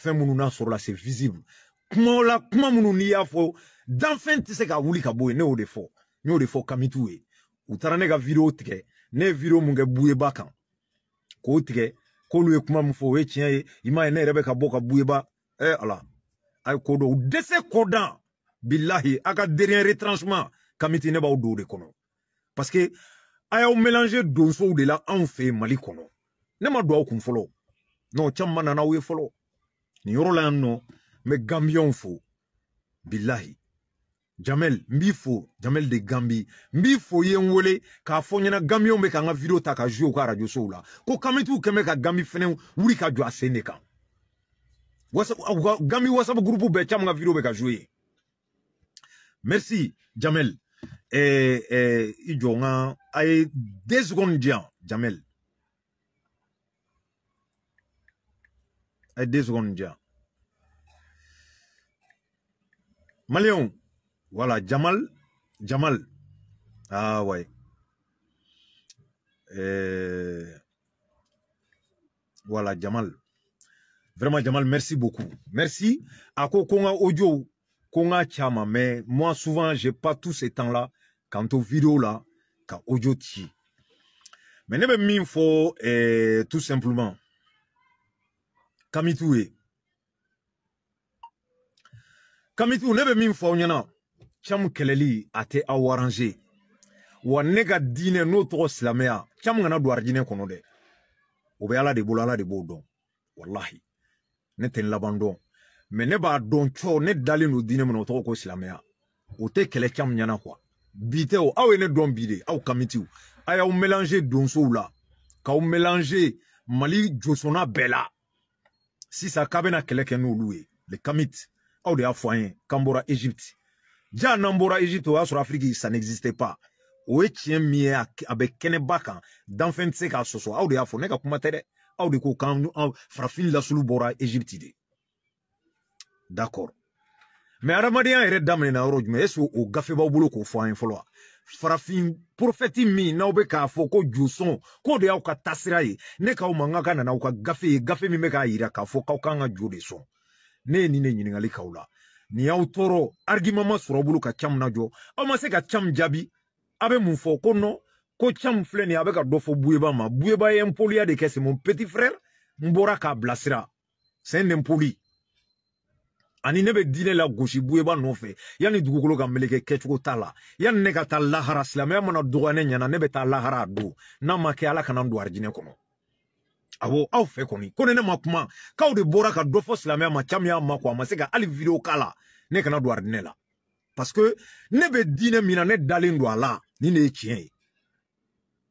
fɛn minnu n'a sɔrɔla c'est visible kuma la kuma minnu n'i y'a fɔ danfɛn tɛ se ka wuli ka bɔ yen ne y'o de fɔ n y'o de fɔ kamituw ye u taara ne ka video tigɛ ne ye video mun kɛ buyeba kan k'o tigɛ k'olu ye kuma min fɔ o ye tiɲɛ ye i m'a ye ne yɛrɛ bɛ ka bɔ ka buyeba ɛ ala a ye ko dɔ u dɛsɛ kɔdan bilahi a ka dernier retranchement kamiti ne b'aw don o de kɔnɔ parce que a y'aw mélange donsow de la anw fɛ yen mali kɔnɔ ne ma don aw kun fɔlɔ non caman nana aw ye fɔlɔ nin yɔrɔ la yan nɔ n bɛ ganbiyɛnw fo bilahi Jamel, mbi fo, Jamel de Gambi, mbi fo ye yon wole, ka fonye na Gambi yon beka nga video ta ka jo yo ka radyo sou la. Ko kametou ke meka Gambi fene ou, wili ka jo a sene kan. Gambi wasapu grupu be, chanm nga video beka jo ye. Mersi, Jamel. E, e, idyo nga, ay de zgon diyan, Jamel. Ay de zgon diyan. Male yon. Voilà, Jamal. Jamal. Ah ouais. Euh, voilà, Jamal. Vraiment, Jamal, merci beaucoup. Merci. Ako Konga audio, Konga Chama, mais moi, souvent, j'ai pas tout ce temps-là quant aux vidéos là, quand audio Ti. Mais ne me faut euh, tout simplement. Kamitoué. Eh. Kamitou, ne me fo nyana. caman kɛlɛli a tɛ aw aranze wa ne ka diinɛ n'o tɔgɔ silamɛya caman kana don arijinɛ kɔnɔ dɛ o bɛ ala de bolo ala de b'o dɔn walahi ne tɛ n laban dɔn mɛ ne b'a dɔn cɔ ne dalen don diinɛ min na o tɔgɔ ko silamɛya o tɛ kɛlɛ caman ɲɛna kuwa bi tɛ o aw ye ne dɔn bi de aw kamitiw a y'aw mélange donsow la k'aw mélange mali josona bɛɛ la sisan k'a bɛna kɛlɛ kɛ n'olu ye le kamit aw de y'a fɔ an ye k'an bɔra egypte Ja un bɔra Egypte o y'a ça n'existait pas o ye tiɲɛ min a bɛ kɛnɛba kan se k'a sɔsɔ de afo, neka ne de ko k'an farafin Egypte d'accord mais adamadenya yɛrɛ daminɛna yɔrɔ jumɛn est-ce que o gafe b'aw bolo k'o fɔ an mi na wa farafin porofɛti k'a ko k'o de y'aw ka taasira ye ne gaffe gaffe n ka ka ka gafe gafe k'a k'a ne nin y'aw tɔɔrɔ argument ma sɔrɔ bolo ka cam najɔ aw ma se ka cam jaabi a bɛ mun fɔ ko nɔ ko cam filɛ nin a bɛ ka dɔ fɔ buyeba ma buyeba ye n poliya de kɛ c'est mon petit frère n bɔra k'a bilasira c'est un impoli ani ne bɛ diinɛ la gosi buyeba nɔfɛ yanni dugukolo ka meleke kɛcogo t'a la yanni ne ka taa lahara silamɛya mana dɔgɔya ne ɲɛna ne bɛ taa lahara a don n'a ma kɛ ala kana n don arijinɛ kɔnɔ awɔ aw fɛ kɔni ko ni ne ma kuma k'aw de bɔra ka dɔ fɔ silamɛya ma ca min y'a ma kɔ a ma se ka hali video k'a la ne kana don aridinɛ la parce que ne bɛ diinɛ min na ne dalen don a la nin de ye tiɲɛ ye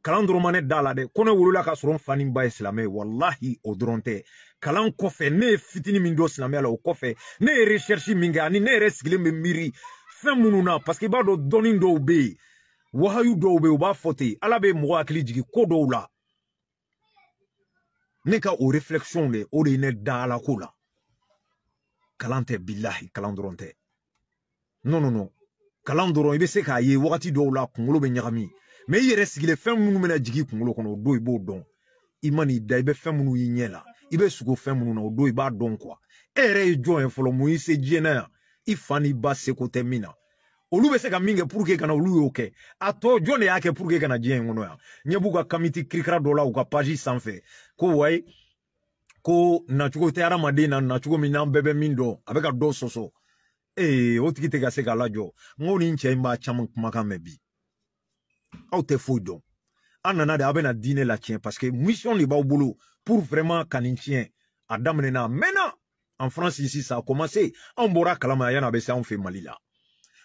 kalan dɔrɔn ma ne da la dɛ ko ne wolola ka sɔrɔ n fa ni n ba ye silamɛ ye walahi o dɔrɔn tɛ kalan kɔfɛ ne ye fitinin min don silamɛya la o kɔfɛ ne ye recherche min kɛ ani ne yɛrɛ sigilen bɛ miiri fɛn minnu na parce que i b'a dɔn dɔnni dɔw bɛ yen wahayu dɔw bɛ yen u b'a fɔ ten ala bɛ mɔgɔ hakili jigin ko dɔw la ne ka o reflexion de o de ye ne da ala ko la kalan tɛ bilahi kalan dɔrɔn tɛ non non non kalan dɔrɔn i bɛ se k'a ye wagati dɔw la kunkolo bɛ ɲagami mɛ i yɛrɛ sigilen fɛn minnu bɛna jigin kunkolo kɔnɔ o don i b'o dɔn i ma n'i da i bɛ fɛn minnu y'i ɲɛ la i bɛ sugo fɛn minnu na o don i b'a dɔn kuwa e yɛrɛ ye jɔn ye fɔlɔ mun y'i se diɲɛ na yan i fa n'i ba seko tɛ min na olu bɛ se ka min kɛ puruke kana olu y'o kɛ a tɔ jɔn de y'a kɛ puruke kana diɲɛ in kɔnɔ yan ɲɛ b'u ka kamiti kirikara dɔ la u ka paji sanfɛ ko wayi ko nacogo tɛ adamaden na nacogo min n'an bɛɛ bɛ min dɔn a bɛ ka dɔ sɔsɔ ee o tigi tɛ ka se k'a lajɔ n ko nin cɛ in b'a caman kumakan mɛn bi aw tɛ foyi dɔn an nana de aw bɛna diinɛ latiɲɛ parce que mission de b'aw bolo pour vraiment ka nin tiɲɛ a daminɛna a mɛnna en france ici ça a commencé anw bɔra a kalama yan'a bɛ se anw fɛ mali la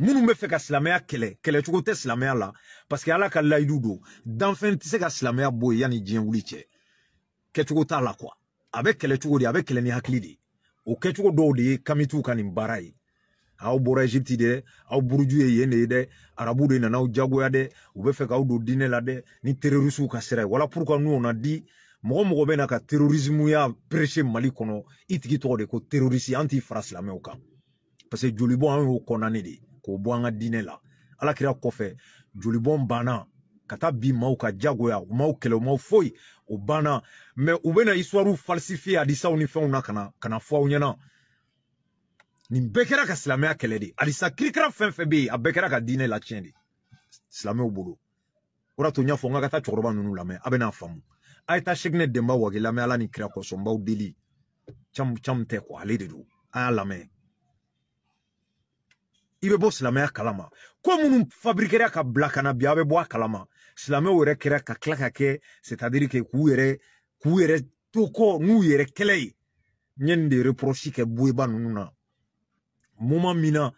Munu me fait que la mer qu'elle kele, kele chukote la mer là, parce que ala ka la idudo, d'enfin tise que la mer boye yani djien ou liche, ke chukote la quoi, avec kele chukote, avec kele ni haklidi, ou ke chukote do de, kamitu kan imbarai, au bora egypti de, au bourdieu yene de, arabu de nanau jagoya de, ou be fe ka dine la de, ni terrorisme ou kasera, voilà pourquoi nous on a dit, mon mon robin ka terrorisme ou ya prêché malikono, itikito de ko terrorisme anti-fras la mère au parce que djolibo a un ou de. k'o bɔ an ka diinɛ la alakira kɔfɛ jolibɔn banna ka taa bi maaw ka jagoya u m'aw kɛlɛ u m'aw foyi o banna mɛ u bena isuwariw falsifie hadisaw ni fɛnw na ka na ka na fɔ aw ɲɛna nin bɛɛ kɛra ka silamɛya kɛlɛ de halisa kirikara fɛn fɛn bɛ yen a bɛɛ kɛra ka diinɛ lacɛn de silamɛw bolo o to tun y'a fɔ n ka taa cɛkɔrɔba ninnu lamɛn a bɛ n'a faamu a ye taa seginɛ denba wage lamɛn ala ni kira kɔsɔn n b'aw deli caman caman tɛ kɔ ale de do a y'a lamɛn i bɛ bɔ silamɛya kalama ko minnu fabrikera ka bila ka na bi a bɛ bɔ a kalama silamɛw yɛrɛ kɛra ka tila ka kɛ c'est-à-dire que k'u yɛrɛ k'u yɛrɛ to kɔ n'u yɛrɛ kɛlɛ ye n ye nin de reproche kɛ boyeba ninnu na moment min na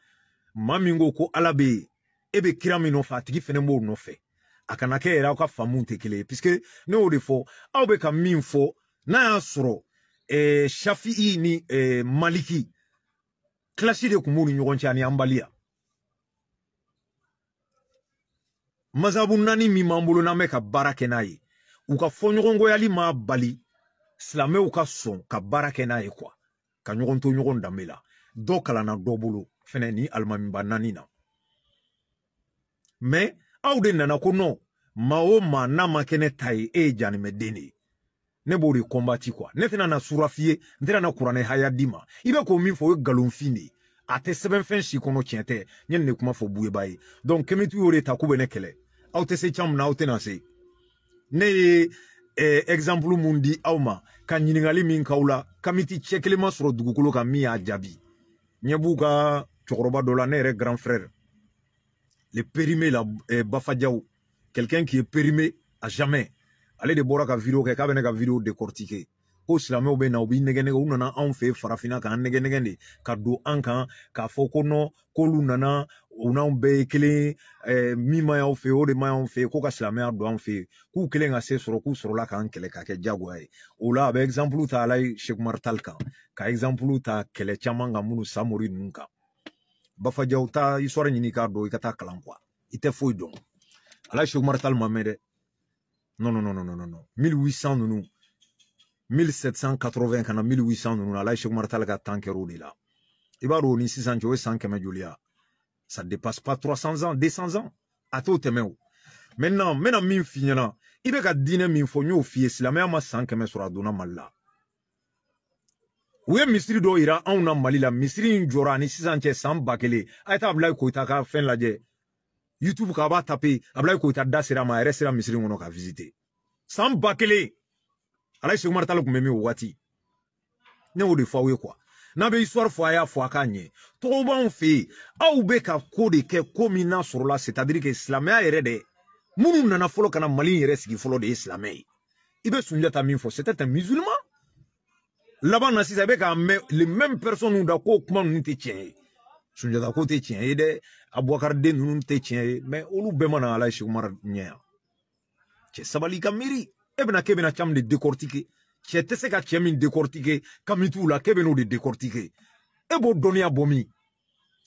maa min ko ko ala bɛ yen e bɛ kira min nɔfɛ a tigi fɛnɛ b'o nɔfɛ a kana kɛ yɛrɛ aw ka faamuw tɛ kelen ye puisque ne y'o de fɔ aw bɛ ka min fɔ n'a y'a sɔrɔ ɛɛ eh, shafi'i ni ɛɛ eh, maliki kilasi de kun b'u ni ɲɔgɔn cɛ ani anbaliya mazabu naani min b'an bolo n'an bɛ ka baara kɛ n'a ye u ka fɔɲɔgɔngoyali m'a bali silamɛw ka sɔn ka baara kɛ n'a ye kuwa ka ɲɔgɔn to ɲɔgɔn danbe la dɔ kalanna dɔ bolo fɛnɛ ni alimamiba naani na mɛ aw de nana ko nɔn maa o maa n'a ma kɛ ne ta ye e ye janimɛden de ye ne b'o de kɔnbati kuwa ne tɛna na sura f'i ye n tɛna na kuranɛ haya d'i ma i bɛ k'o min fɔ o ye nkalonfin de ye a tɛ sɛbɛnfɛn si kɔnɔ tiɲɛ tɛ n ye nin de kuma fɔ buyeba ye donc kɛmɛti y'o de ta k'u bɛ ne kɛlɛ aw tɛ se can min na aw tɛna se ne ye eh, exemple mun di aw ma ka ɲiningali min k'aw la kamiti cɛ kelen ma sɔrɔ dugukolo kan min y'a jaabi ɲɛ b'u ka cɛkɔrɔba dɔ la ne yɛrɛ grand frère le périmé la eh, bafajaw quelqu'un qui est périmé à jamais ale de bɔra ka video kɛ k'a bɛ ne ka video décortiquer ko silamɛw bɛ na u b'i nɛgɛ nɛgɛ u nana anw fɛ farafina k'an nɛgɛ nɛgɛ de ka don an kan k'a fɔ ko nɔ k'olu nana u n'anw bɛɛ ye kelen ye min ma y'anw fɛ yen o de ma y'anw fɛ yen ko ka silamɛya don an fɛ yen k'u kelen ka se sɔrɔ k'u sɔrɔla k'an kɛlɛ ka kɛ diyagoya ye o la a bɛ exemple ta alaye seku maritali kan ka exemple ta kɛlɛ caman kan minnu samori ninnu kan bafajaw ta histoire ɲini k'a dɔn i ka taa kalan kuwa i tɛ foyi dɔn alaye seku maritali ma mɛn dɛ Non, non, non, non, non, non. non. 1800 non. 1780 non, 1800 non. Là, non, non, non, non, non, temps que non, la non, non, non, non, non, non, non, ça dépasse pas 300 ans 200 ans à tout non, non, maintenant min non, non non, non, min non, non, non, non, non, non, ma non, non, non, non, non, la non, non, non, non, non, non, na non, non, non, non, non, non, non, non, non, non, non, non, non, youtube ka a b'a tape abilayi koyita da sera ma a yɛrɛ sera misiri kɔnɔ ka visite san ba kelen alayi seku maritali kun bɛ min o waati ne y'o de fɔ aw ye kuwa n'a bɛ histoire fɔ a y'a fɔ a k'a ɲɛ tɔgɔ b'anw fɛ yen aw bɛ ka ko de kɛ ko min n'a sɔrɔla c'est à dire que silamɛya yɛrɛ dɛ minnu nana fɔlɔ ka na mali in yɛrɛ sigi fɔlɔ de ye silamɛ ye i bɛ sunjata min fɔ c'était un musulman laban na sisan i bɛ k'a mɛn les mêmes personnes da k'o kuma ninnu tɛ tiɲɛ ye sunjata ko tɛ tiɲɛ ye dɛ abubakar den ninnu tɛ tiɲɛ ye mɛ olu bɛɛ mana ala seku mara ɲɛ yan cɛ sabali ka miiri e bɛna k'e bɛna caman de décortiquer cɛ tɛ se ka cɛ min décortiquer kami t'u la k'e bɛ de décortiquer e b'o dɔnniya bɔ min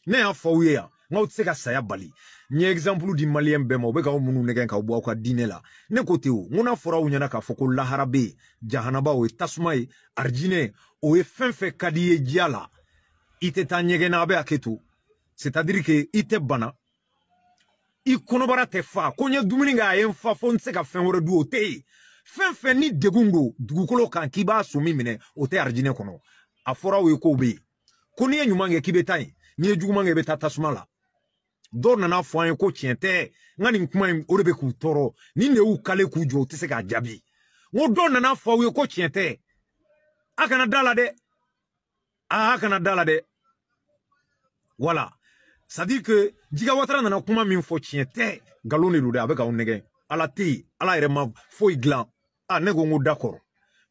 ne y'a fɔ aw ye yan n'aw tɛ se ka saya bali n ye exemple di maliyɛn bɛɛ ma u bɛ k'aw minnu nɛgɛn k'aw bɔ aw ka diinɛ la ne ko ten o n ko n'a fɔra aw ɲɛna k'a fɔ ko lahara bɛ yen jahanaba o ye tasuma ye arijinɛ o ye fɛn fɛn ka d'i ye diya la ite ta taa na a bɛ a kɛ to cest à i tɛ bana i kɔnɔbara tɛ fa ko n ye dumuni kɛ a ye n fa fo n tɛ se ka fɛn wɛrɛ dun o tɛ yen fɛn fɛn ni degun don dugukolo kan k'i b'a sɔmi minɛ o tɛ arijinɛ kɔnɔ a fɔra aw ye k'o bɛ yen ko n'i ye ɲuman kɛ k'i bɛ taa yen n'i ye juguman kɛ i bɛ taa tasuma la dɔw nana fɔ an ye ko tiɲɛ tɛ n ka nin kuma in o de bɛ k'u tɔɔrɔ nin de y'u kale k'u jɔ u tɛ se k'a jaabi n ko dɔw nana fɔ aw ye ko tiɲɛ tɛ a kana da la dɛ a kana da la dɛ wala sadi ke jiga watara nana kuma min fɔ tiɲɛ tɛ nkalon de do dɛ a bɛ k'aw nɛgɛ ala tɛ yen ala yɛrɛ ma foyi dilan a ne ko n ko dakɔrɔ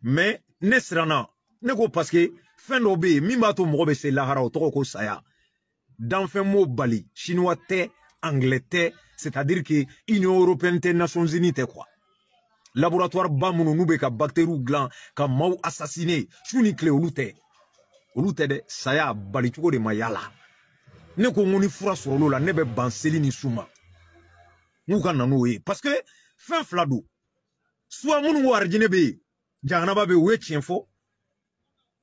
mɛ ne siranna ne ko paseke fɛn dɔ bɛ yen min b'a to mɔgɔ bɛ se lahara o tɔgɔ ko saya danfɛn m'o bali chinois tɛ anglais tɛ c'est à dire que union européenne tɛ nations unies tɛ quoi laboratoire ba minnu n'u bɛ ka bactériw dilan ka maaw assassiner su ni tile olu tɛ olu tɛ dɛ saya bali cogo de ma y'a la. ne ko n ko ni fura sɔrɔl'o la ne bɛ ban seli ni su ma n k'u ka na n'o ye paseke fɛn fila don suwa minnu ko arijinɛ bɛ yen jahanaba bɛ yen u ye tiɲɛ fɔ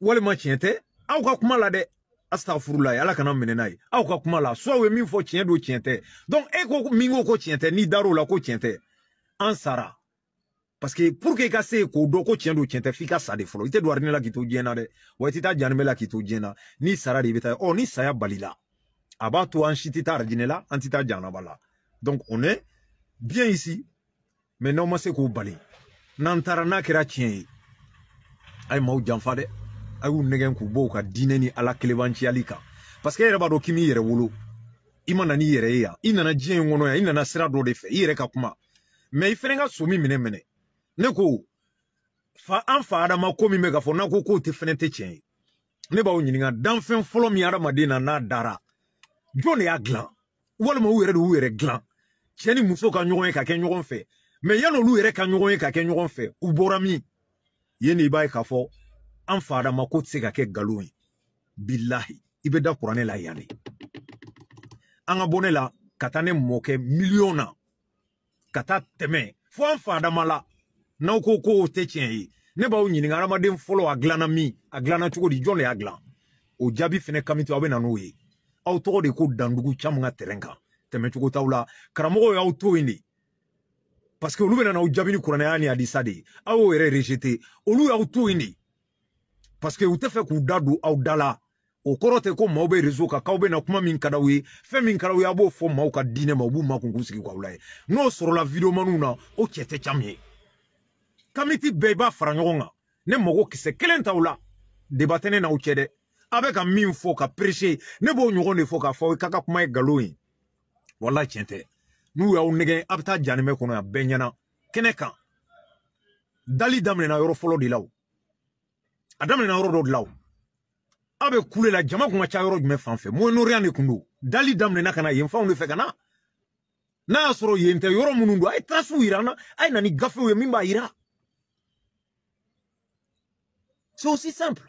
walima tiɲɛ tɛ aw ka kuma la dɛ astafurulayi ala kana minɛ n'a ye aw ka kuma la suwaw ye min fɔ tiɲɛ don tiɲɛ tɛ donc e ko min ko ko tiɲɛ tɛ n'i dar'o la ko tiɲɛ tɛ an sara parce que pour que i ka se yen k'o dɔn ko tiɲɛ don tiɲɛ tɛ f'i ka sa de fɔlɔ i tɛ don arijinɛ la k'i to diɲɛ na dɛ wa i tɛ taa janimɛ la k'i to diɲɛ na n'i sara de i bɛ taa ɔ ni saya balila a b'a to an si tɛ taa arajinɛ donc on est bien ici mais n'aw ma se k'o bali n'an taara n'a kɛra tiɲɛ ye a ye maaw janfa ka diinɛ ni ala kelebanciyali kan parce que e yɛrɛ b'a dɔn k'i m'i yɛrɛ wolo i ma na n'i yɛrɛ ye yan i nana diɲɛ de fɛ i yɛrɛ ka kuma mɛ i fɛnɛ ka so fa an adama ko min bɛ k'a fɔ n'a ko k'o tɛ fɛnɛ tɛ tiɲɛ ye ne b'aw ɲininka danfɛn n'a dara jɔn de y'a dilan walima u yɛrɛ de y'u yɛrɛ dilan cɛ ni muso ka ɲɔgɔn ye ka kɛ ɲɔgɔn fɛ mɛ yan'olu yɛrɛ ka ɲɔgɔn ye ka kɛ ɲɔgɔn fɛ u bɔra min yen de i b'a ye k'a fɔ an fadama ko tɛ se ka kɛ nkalon ye bilahi i bɛ da kuranɛ la yan de an ka bɔ ne la ka taa ne mɔkɛ miliyɔn na ka taa tɛmɛ fo an fadama la n'aw ko ko o tɛ tiɲɛ ye ne b'aw ɲininka hadamaden fɔlɔ a dilanna min a dilanna cogo di jɔn de y'a dilan o jaabi fɛnɛ kami to aw bɛ na n'o ye aw tɔgɔ de ko dandugu caman ka tɛrɛn kan tɛmɛcogo t'aw la karamɔgɔw y'aw to yen de paseke olu bɛna n'aw jaabi ni kuranɛya ni hadisa de ye aw y'o yɛrɛ rejete olu y'aw to yen de paseke u tɛ fɛ k'u da don aw da la o kɔrɔ tɛ ko maaw bɛ rezo kan k'aw bɛna kuma min ka d'aw ye fɛn min ka d'aw ye a b'o fɔ maaw ka diinɛ ma u b'u makun k'u sigi k'aw layɛ n'o sɔrɔla videomaniw na o cɛ tɛ caman ye kamiti bɛɛ i b'a fara ɲɔgɔn kan ne mago kisɛ kelen t'aw la deba tɛ ne n'aw cɛ dɛ a bɛ ka min fɔ ka perese ne b'o ɲɔgɔn de fɔ k'a fɔ i ka ka kuma ye nkalon ye wala tiɲɛ tɛ n'u y'aw nɛgɛ a bɛ taa janimɛ kɔnɔ yan bɛɛ ɲɛna kɛnɛ kan dali daminɛna yɔrɔ fɔlɔ de la o a daminɛna yɔrɔ dɔ de la o a bɛ kule la jama kun ka ca yɔrɔ jumɛn fan fɛ moyenoriya de kun do dali daminɛna ka na yen fanw de fɛ ka na n'a y'a sɔrɔ yen tɛ yɔrɔ minnu don a ye tirasiw yira an na a ye na ni gafew ye min b'a yira c'est aussi simple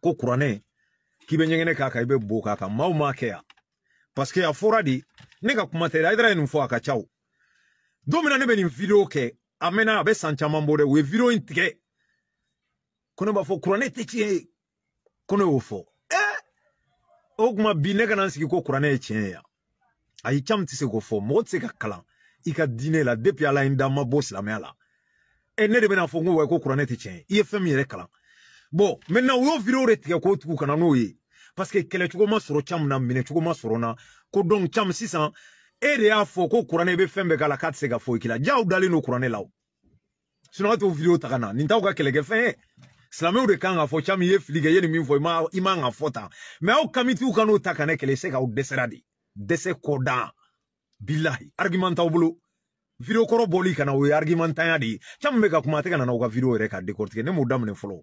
ko kuranɛ k'i bɛ ɲɛgɛnɛ k'a kan i bo k'a kan maaw m'a kɛ ya paseke a fɔra de ne ka kuma tɛ dɛ a yɛrɛ ye nin fɔ a ne bɛ nin video ke amena be sancha bɛ san caman video intike tigɛ ko ne b'a fɔ kuranɛ tɛ tiɲɛ ko ne y'o fɔ ɛɛ e! o tuma bi ne kana n sigi ko kuranɛ ye tiɲɛ e ye yan ayi caman tɛ se k'o fɔ mɔgɔ tɛ ka kala i ka diinɛ la depi ala inda n ma bɔ silamɛya la ɛ e ne de bɛna fɔ n ko wa ko kuranɛ tɛ tiɲɛ ye i ye fɛn min bon maintenant u y'o video de tigɛ k'o tugu kana n'o ye parce que kɛlɛcogo ma sɔrɔ cam na minɛcogo ma sɔrɔ n na ko donc cam sisan e de y'a fɔ ko kuranɛ i bɛ fɛn bɛɛ k'a la k'a tɛ se ka foyi k'i la jaaw dalen don kuranɛ la o sinɔn a t'o video ta ka na nin t'aw ka kɛlɛkɛfɛn ye silamɛw de kan ka fɔ cam i ye fili kɛ i ye nin min fɔ i ma i man ka fɔ tan mɛ aw kamitiw ka n'o ta ka ne kɛlɛ i se k'aw dɛsɛra de dɛsɛ kɔdan bilahi argument t'aw bolo video kɔrɔ bɔli kana o ye argumentanya de ye cam bɛ ka kuma a tɛ ka na n'aw ka video yɛrɛ k'a décortiquer ne m'o daminɛ fɔlɔ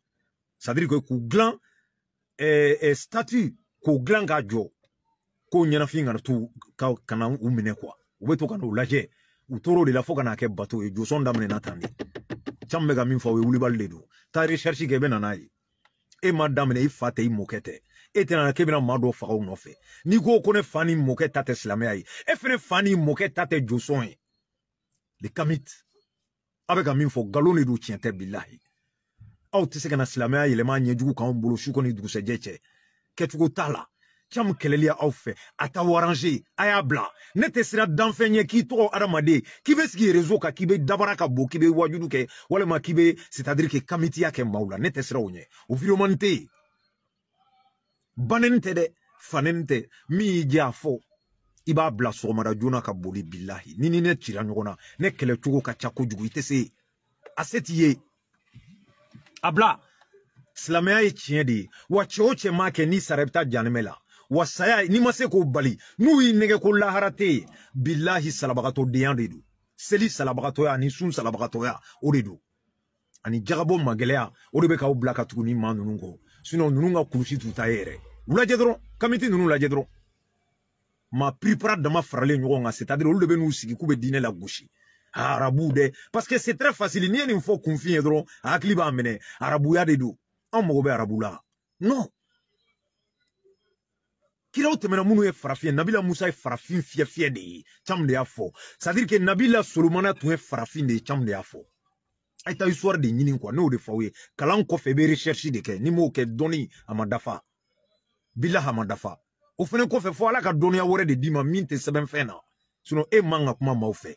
ça veut dire que k'u dilan eh, eh, statut k'o dilan k'a jɔ ko ɲɛnafin kana t'u ka na u minɛ kuwa u bɛ to ka n'u lajɛ u tor'o de la fo ka n'a kɛ bato ye josɔn daminɛna tan de can bɛ ka min fɔ aw ye wulibali de don taa recherche kɛ i bɛ na n'a ye e ma daminɛ i fa tɛ i mɔkɛ tɛ e tɛna k'e bɛna maa dɔ faga o nɔfɛ n'i ko ko ne fa ni mɔkɛ ta tɛ silamɛya ye e fɛnɛ fa ni mɔkɛ ta tɛ josɔn ye le kamit a bɛ ka min fɔ nkalon de don tiɲɛ tɛ bilahi Ou te seke nasilame a yelemanye jougou ka ou boulou chou koni drouse djeche. Kè chougou tala. Cham kele li a oufe. Ata ou aranje. Aya bla. Netesera dan fe nye ki to ou aramade. Kibè sgi rezo ka kibè dabara kabou. Kibè wajounu ke. Wale ma kibè. Se tadri ke kamitya ke mba oula. Netesera ou nye. Ou firouman te. Banen te de. Fanen te. Mi diya fo. Iba bla sou mada jounakabou li billahi. Ninine tiranyo kona. Ne kele chougou ka chakou jougou itese. Ase tiye a bila silamɛya ye tiɲɛ de ye wa cɛ o cɛ m'a kɛ n'i sara i bɛ taa janimɛ la wa saya n'i ma se k'o bali n'u y'i nɛgɛ ko lahara tɛ yen bilahi salabagatɔdenya de don seli salabagatɔya ani sun salabagatɔya o de don ani jagabɔ magɛlɛya o de bɛ k'aw bila ka tugu ni maa ninnu kɔ sinɔn ninnu ka kulusi t'u ta ye yɛrɛ u lajɛ dɔrɔn kamiti ninnu lajɛ dɔrɔn maa piripara dama faralen ɲɔgɔn kan c'est à dire olu de bɛ n'u sigi k'u bɛ diinɛ lagosi arabuw dɛ parseke c'est très facile n'i ye nin fɔ kunfin ye dɔrɔn a hakili b'a minɛ arabuya de don anw mago bɛ arabu la non kiraw tɛmɛna minnu ye farafin nabila musa ye farafin fiyɛfiyɛ de ye caman de y'a fɔ c'est à dire que nabila solomana tun ye farafin de ye caman de y'a fɔ a ye taa histoire de ɲini kuwa n'o de fɔ aw ye kalan kɔfɛ i bɛ recherche de kɛ n'i m'o kɛ dɔnni a ma dafa bilahi a ma dafa o fɛnɛ kɔfɛ fɔ ala ka dɔnniya wɛrɛ de d'i ma min tɛ sɛbɛnfɛn na sinɔn e man ka kuma maaw fɛ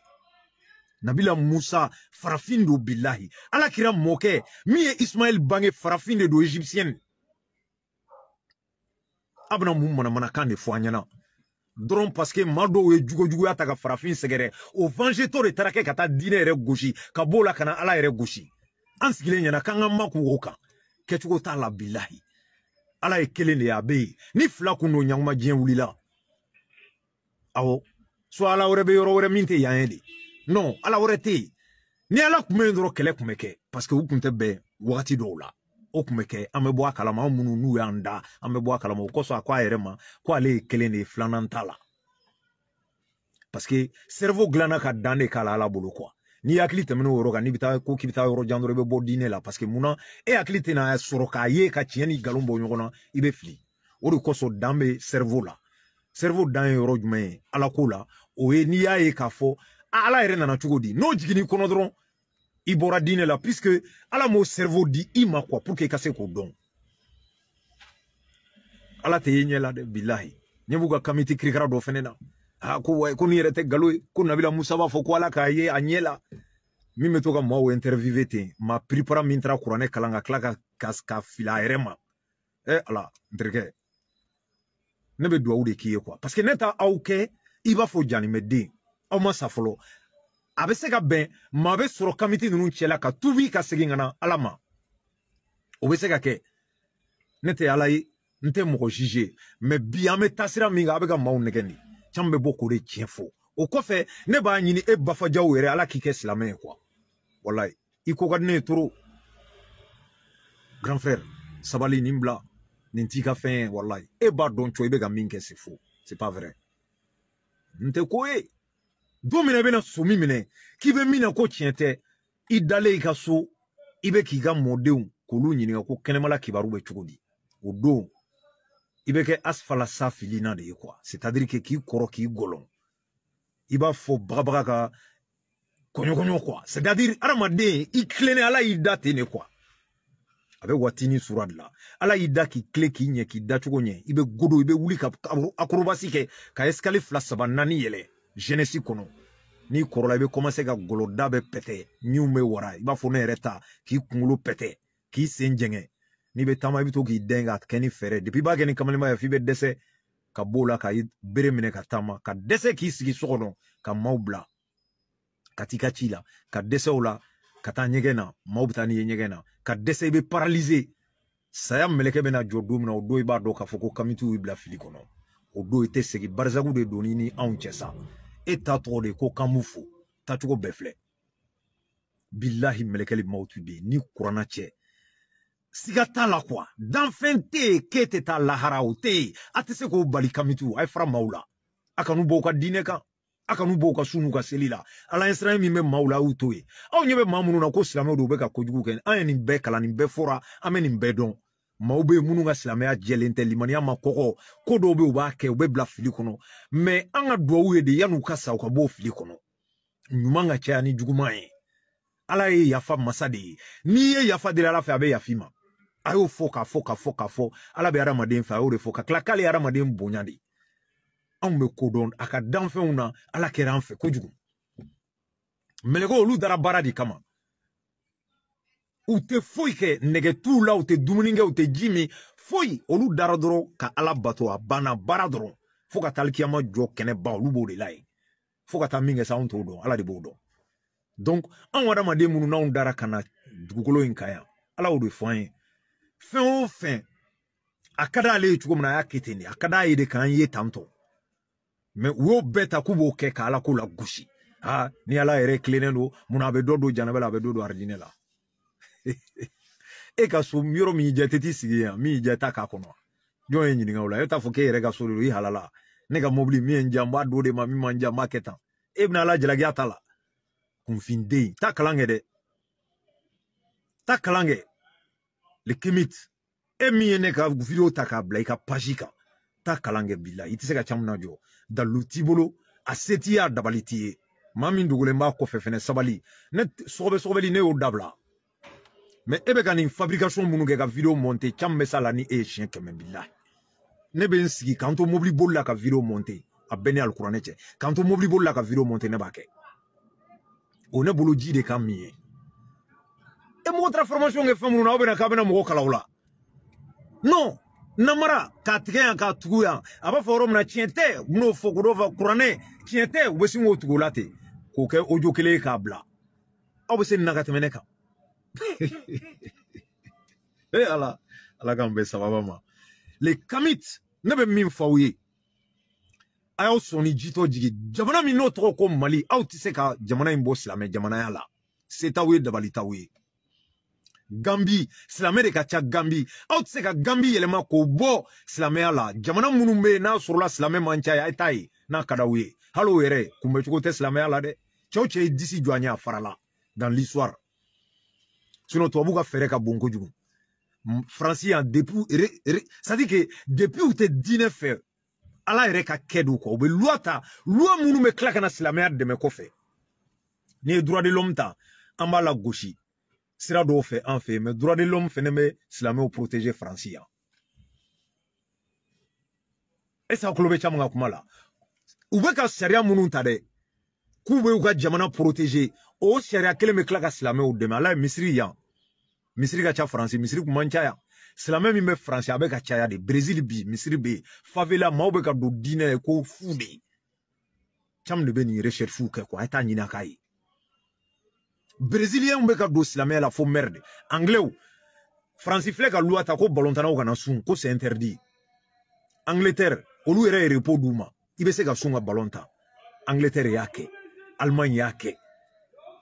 nabila musa farafin do billahi ala kira moke, min ye ismaɛl bange farafin de do egyptien. Abna mou mana manamanakan de fɔ Dron paske mado dɔw jugo jugo yata ka farafin segere. o vangetɔ de tarake kata dine ere diinɛ Kabola kana ala ere gosi an sigilen ɲɛna k'an maku woka. kan kɛcogo t'a la billahi ala e kelen de ye ni fila kun do ɲaguma wulila Awo. so ala orebe yoro ore minte min tɛ non ala wɛrɛ tɛ yen ni ala kun bɛ yen dɔrɔn kɛlɛ kun bɛ kɛ parce que u kun tɛ bɛn wagati dɔw la o kun bɛ kɛ an bɛ bɔ a kalama an minnu n'u y'an da an bɛ bɔ a kalama o kosɔn a ko a yɛrɛ ma ko ale ye kelen de ye filanan t'a la parce que cerveau dilanna ka dan de k'a la ala bolo quoi n'i hakili tɛmɛn'o yɔrɔ kan n'i bɛ taa ko k'i bɛ taa yɔrɔ jan dɔrɔn i bɛ bɔ diinɛ la parce que munna e hakili tɛna sɔrɔ k'a ye ka tiɲɛ ni nkalon bɔ ɲɔgɔn na i bɛ fili o de kosɔn dan bɛ cerveau la cerveau dan ye yɔrɔ jumɛn ye ala ko la o ye n'i y'a ye k'a fɔ ala yɛrɛ nana cogo di n'o jiginni kɔnɔ dɔrɔn i bɔra diinɛ la puisque ala m'o cerveau di i ma quoi pour que i ka se k'o dɔn ala tɛ ye ɲɛ la dɛ bilahi ɲɛ b'u ka kamiti kirikara dɔ fɛnɛ na a ko wayi ko nin yɛrɛ tɛ galo ye ko nabila musa b'a fɔ ko ala k'a ye a ɲɛ la min bɛ to ka maaw interviewe ten ma piripara min taara kuranɛ kalan ka tila ka ka fili a yɛrɛ ma ɛ eh, ala n terikɛ ne bɛ duwawu de k'i ye kuwa parce que ne ta aw kɛ i b'a fɔ janimɛden aw ma sa fɔlɔ a bɛ se ka bɛn maa bɛ sɔrɔ kamiti ninnu cɛla ka tubi ka segin ka na ala ma o bɛ se ka kɛ ne tɛ ala ye n tɛ juge ye mɛ bi an bɛ taasira min kan a bɛ ka maaw nɛgɛ de tiɲɛ fɔ o kɔfɛ ne b'a ɲini e bafajaw yɛrɛ ala k'i kɛ silamɛ ye kuwa walayi i ko ka di ne ye toro grand frère sabali nin bila nin t'i ka fɛn ye walayi e se fo c'est pas vrai n tɛ don min na i bɛna somi minɛ k'i bɛ min na ko tiɲɛ tɛ i dalen i ka so i bɛ k'i ka mɔdenw k'olu ɲininka ko kɛnɛmala kibaru bɛ cogo di o don i bɛ kɛ asfala safilina de ye kuwa c'est-à-dire que k'i kɔrɔ k'i gɔlɔn i b'a fɔ bagabaga ka kɔɲɔkɔɲɔ kuwa c'est-à-dire adamaden i tilennen ala y'i da ten de kuwa a bɛ watinin sura de la ala y'i da k'i tile k'i ɲɛ k'i dacogo ɲɛ i bɛ godo i bɛ wuli ka akorobasi kɛ ka ɛsikali fila saba naani yɛlɛ jeunesse kɔnɔ n'i kɔrɔla i bɛ kɔmanse ka gɔlɔda bɛ pɛtɛ ɲiw bɛ wara i b'a fɔ ne yɛrɛ ta k'i kunkolo pɛtɛ k'i sen jɛngɛ n'i bɛ taama i bɛ to k'i dɛn ka kɛ ni fɛɛrɛ depi i b'a kɛ ni kamalenma ye f'i bɛ dɛsɛ ka b'o la ka i bere minɛ ka taama ka dɛsɛ k'i sigi so kɔnɔ ka maaw bila ka t'i ka ci la ka dɛsɛ o la ka taa ɲɛgɛn na maaw bɛ taa n'i ye ɲɛgɛn na ka dɛsɛ i bɛ paralize saya mɛlɛkɛ bɛna jɔ don min na o don i b'a dɔn k'a fɔ ko kamituw y'i bila fili kɔnɔ o don i tɛ segin barisagu de donni ni anw cɛ sa e ta tɔgɔ de ko kan b'u fo tacogo bɛɛ filɛ bilahi mɛlɛkɛli mawutu be ni kuranna cɛ siga t'a la kuwa danfɛn tɛ yen k'e tɛ taa lahara o tɛ yen a tɛ se k'o bali kamitu a ye fara maw la a kanu b'o ka diinɛ kan a kanu b'o ka su n'u ka seli la ala ye siranya min bɛ maaw la a y'u to yen aw ɲɛ bɛ maa minnu na ko silamɛw de u bɛ ka kojugu kɛ an ye nin bɛɛ kalan nin bɛɛ fɔra an bɛ nin bɛɛ dɔn maaw bɛ yen minnu ka silamɛya jɛlen tɛ limaniya ma kɔkɔ ko dɔw bɛ yen u b'a kɛ u bɛ bila fili kɔnɔ mɛ an ka duwawu ye de yan'u ka sa u ka b'o fili kɔnɔ ɲuman ka caya ni juguman ye ala ye yafa masa de ye n'i ye yafa deli ala fɛ a bɛ yafi ma a y'o fɔ k'a fɔ k'a fɔ k'a fɔ ala bɛ hadamaden fɛ a y'o de fɔ ka tila k'ale ye hadamaden bonya de anw bɛ kodɔn a ka danfɛnw na ala kɛra an fɛ kojugu mɛlɛkɛw olu dara baara de kama u tɛ foyi kɛ nɛgɛ t'u la u tɛ dumuni kɛ u tɛ ji min foyi olu dara dɔrɔn ka ala bato a banna baara dɔrɔn fo ka taa alikiyama jɔ kɛnɛba olu b'o de la ye fo ka taa min kɛ sa anw t'o dɔn ala de b'o dɔn donc anw adamaden minnu n'anw dara ka na dugukolo in kan yan ala y'o de fɔ an ye fɛn o fɛn a ka d'ale ye cogo min na a y'a kɛ ten de a ka d'a ye de k'an ye tan tɔ mɛ u y'o bɛɛ ta k'u b'o kɛ k'ala ko la gosi aa ni ala yɛrɛ tilennen don munna a bɛ dɔ don janabɛ la a bɛ dɔ don aridinɛ la e ka so yɔrɔ min y'i diya i tɛ t'i sigi yan min y'i diya i t'a k'a kɔnɔ jɔn ye ɲininka o la e t'a fɔ k'e yɛrɛ ka so de don i halala ne ka mobili min ye n diya n b'a d'o de ma min ma n diya n b'a kɛ tan e bɛna ala jalakiya t'a la kunfinden taa kalan kɛ dɛ taa kalan kɛ lekimit e min ye ne ka video ta k'a bila i ka pasi kan taa kalan kɛ bila i tɛ se ka ca min na jɔ dalilu t'i bolo a se t'i ye a dabali t'i ye maa min dogolen b'a kɔfɛ fɛnɛ sabali ne sɔgɔbɛsɔgɔbɛli ne y'o dabila mɛ e bɛ ka nin fabrication minnu kɛ ka video monte caman bɛ s'a la ni e ye siɲɛ kɛmɛ bila ne bɛ n sigi k'an to mobili boli la ka video monte a bɛɛ ni alikuranɛ cɛ k'an to mobili boli la ka video monte ne b'a kɛ o ne bolo ji de ka min ye e mɔgɔ taara formation kɛ fɛn minnu na aw bɛna k'a bɛna mɔgɔ kalaw la non namara k'a tigɛ yan k'a tugu yan a b'a fɔ yɔrɔ min na tiɲɛ tɛ u n'o fɔ ko dɔw fɔ kuranɛ tiɲɛ tɛ u bɛ sin k'o tugu o la ten k'o kɛ ojo kelen ye k'a bila aw bɛ se nin na ka tɛmɛ ne kan hey, eh, ala ala k'an bɛn sababa ma le kamit ne bɛ min f'aw ye a y'aw sɔn ni jitɔ jigi jamana min n'o tɔgɔ ko mali aw tɛ se ka jamana in bɔ silamɛ jamanaya la se t'aw ye dabali t'aw ye gambi silamɛ de ka ca gambi aw tɛ se ka gambi yɛlɛma k'o bɔ silamɛya la jamana minnu bɛ yen n'a sɔrɔla silamɛ man ca ye a ye t'a ye n'a ka d'aw ye hali o yɛrɛ kunbɛcogo tɛ silamɛya la dɛ cɛw cɛ ye disi jɔ an ye a farala dans l'histoire tubabu ka fɛɛrɛ ka bon kojugu faransi yan depuis c'est que depuis u tɛ diinɛ fɛ ala yɛrɛ ka kɛ don kɔ u bɛ luwa ta luwa minnu bɛ tila ka na silamɛya dɛmɛ kɔfɛ n'i ye droit de l'homme ta an b'a lagosi sira dɔw fɛ an fɛ mais droit de l'homme fɛnɛ bɛ silamɛw protéger faransi yan est ce que tulo bɛ caman ka kuma la u bɛ ka sariya minnu ta dɛ k'u bɛ u ka jamana protéger o sariya kelen bɛ tila ka silamɛw dɛmɛ ala ye misiri yan misiri ka ca faransi misiri kun man ca yan silamɛ min bɛ faransi a bɛ ka caya de brezili bi misiri bɛ yen favela maaw bɛ ka don diinɛ ye ko fu de caman de bɛ nin recherchew kɛ kuwa a ye taa ɲini a k'a ye breziliyɛnw bɛ ka don silamɛya la fo mɛri de angilɛw faransi filɛ ka luwa ta ko balontannaw kana sun ko c'est interdit angleterre olu yɛrɛ ye repos d'u ma i bɛ se ka sun ka balon ta angleterre y'a kɛ alemagne y'a kɛ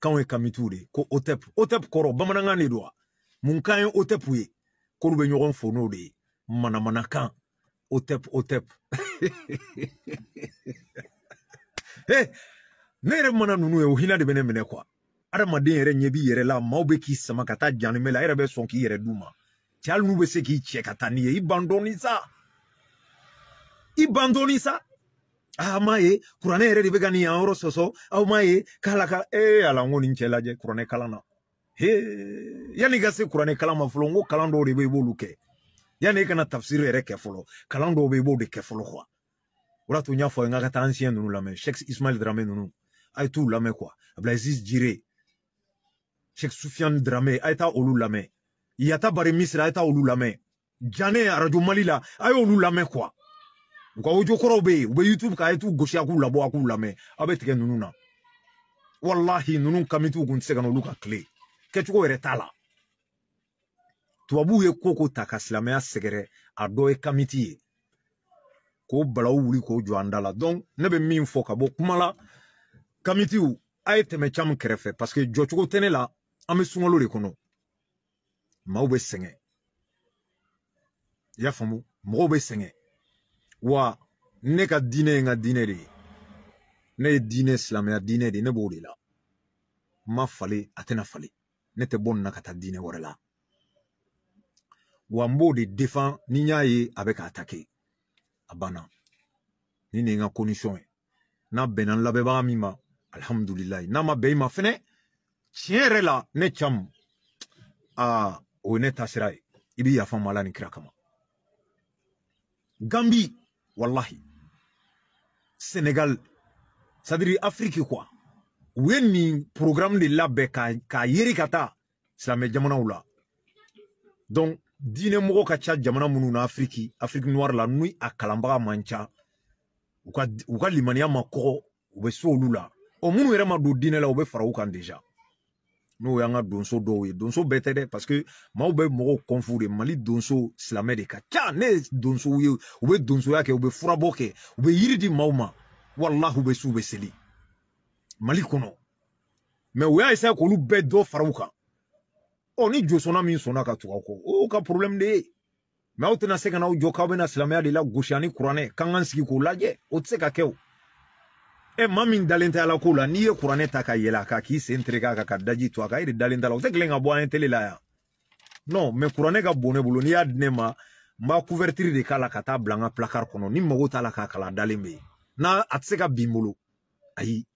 kanw ye kamituw de ko otep otep kɔrɔ bamanankan de don wa mun kan ye otep ye k'olu bɛ ɲɔgɔn fo n'o de ye manamanakan otep otep hey, eh, ne yɛrɛ mana nunu ye o hinɛ de bɛ ne minɛ kuwa adamaden yɛrɛ ɲɛ b'i yɛrɛ la maaw bɛ k'i sama ka taa janimɛ la a yɛrɛ bɛ sɔn k'i yɛrɛ d'u ma cɛ hali n'u bɛ se k'i cɛ ka taa n'i ye i ban dɔɔni sa i ban dɔɔni sa a ah, m'a ye kuranɛ yɛrɛ de bɛ ka nin yan yɔrɔ k'ala ka ee ala n ko nin cɛ he yanni i ka se kuranɛ kalan ma fɔlɔ n ko kalan tafsiri yɛrɛ kɛ fɔlɔ kalan dɔw bɛ i b'o de kɛ fɔlɔ kuwa o de tun y'a ismail darame ninnu a ye t'u lamɛn kuwa abdulaziz jire shɛkisi sufiyani darame a olu lamɛn yata bari misiri a olu lamɛn jane arajo mali la a y'olu lamɛn u ka wojokɔrɔw bɛ yen u bɛ youtube kan a ye t'u gosi a k'u labɔ a k'u lamɛn aw bɛ tigɛ ninnu na walahi ninnu kami t'u kun tɛ se ka na olu ka tile kɛcogo yɛrɛ t'a la tubabuw ye ko ko ta ka silamɛya sɛgɛrɛ a dɔ ye kamiti ye k'o balaw wuli k'o jɔ an da la donc ne bɛ min fɔ ka bɔ kuma la kamitiw a ye tɛmɛ caman kɛrɛfɛ parce que jɔcogo tɛ ne la an bɛ sunkalo de kɔnɔ maaw bɛ sɛgɛn i y'a faamu mɔgɔw bɛ sɛgɛn wa ne ka diinɛ ye n ka diinɛ de ye ne ye diinɛ silamɛya diinɛ de ne b'o de la ma falen a tɛna falen ne tɛ bɔ nin na ka taa diinɛ wɛrɛ la wa n b'o de defan ni n y'a ye a bɛ k'a ta a banna ni ne ye n ka kondisɔn ye n'a bɛnna n labɛnbaga min ma alihamudulilayi n'a ma bɛn i ma fɛnɛ tiɲɛ yɛrɛ la ne camu a o ye ne taasira ye i bɛ yafa ma ala ni kira kama gambi wallahi sénégal c'est à dire afrique quoi ou ni programme de la ka k'a la donc dîner Mouro kacha ca jamana Afrique na noire noir la nuit Akalamba Mancha, Uka ou quoi ka limaniya ma kɔgɔ ou bɛ so la o minnu ma la déjà n'o y'an ka donso dɔw ye donso bɛɛ tɛ dɛ paseke maaw bɛ mɔgɔw kɔnfu de mali donso silamɛ de ka ca ne ye donsow ye u bɛ donsoya kɛ u bɛ furabɔ kɛ u bɛ yiri di maaw ma walahi u bɛ s'u bɛ seli mali kɔnɔ mɛ u y'a esaya k'olu bɛɛ dɔ fara u kan ɔ ni jo sɔnna min sɔnna ka tugu aw kɔ o y'u ka porobilɛmu de ye mɛ aw tɛna se ka n'aw jɔ k'aw bɛna silamɛya de lagosi ani kuranɛ k'an k'an sigi k'o lajɛ o tɛ se ka kɛ o e eh, ma min dalen tɛ ala ko la n'i ye kuranɛ ta ka yɛlɛ a kan k'i sen tereke a kan ka daji to a kan e de dalen t'a la o tɛ kelen ka bɔ an ye tele la yan non mais kuranɛ ka bon ne bolo n'i y'a di ne ma n b'a couverture de k'a la ka taa bila n ka placard kɔnɔ ni mago t'a la k'a kalan dalen bɛ yen n'a a tɛ se ka bin n bolo ayi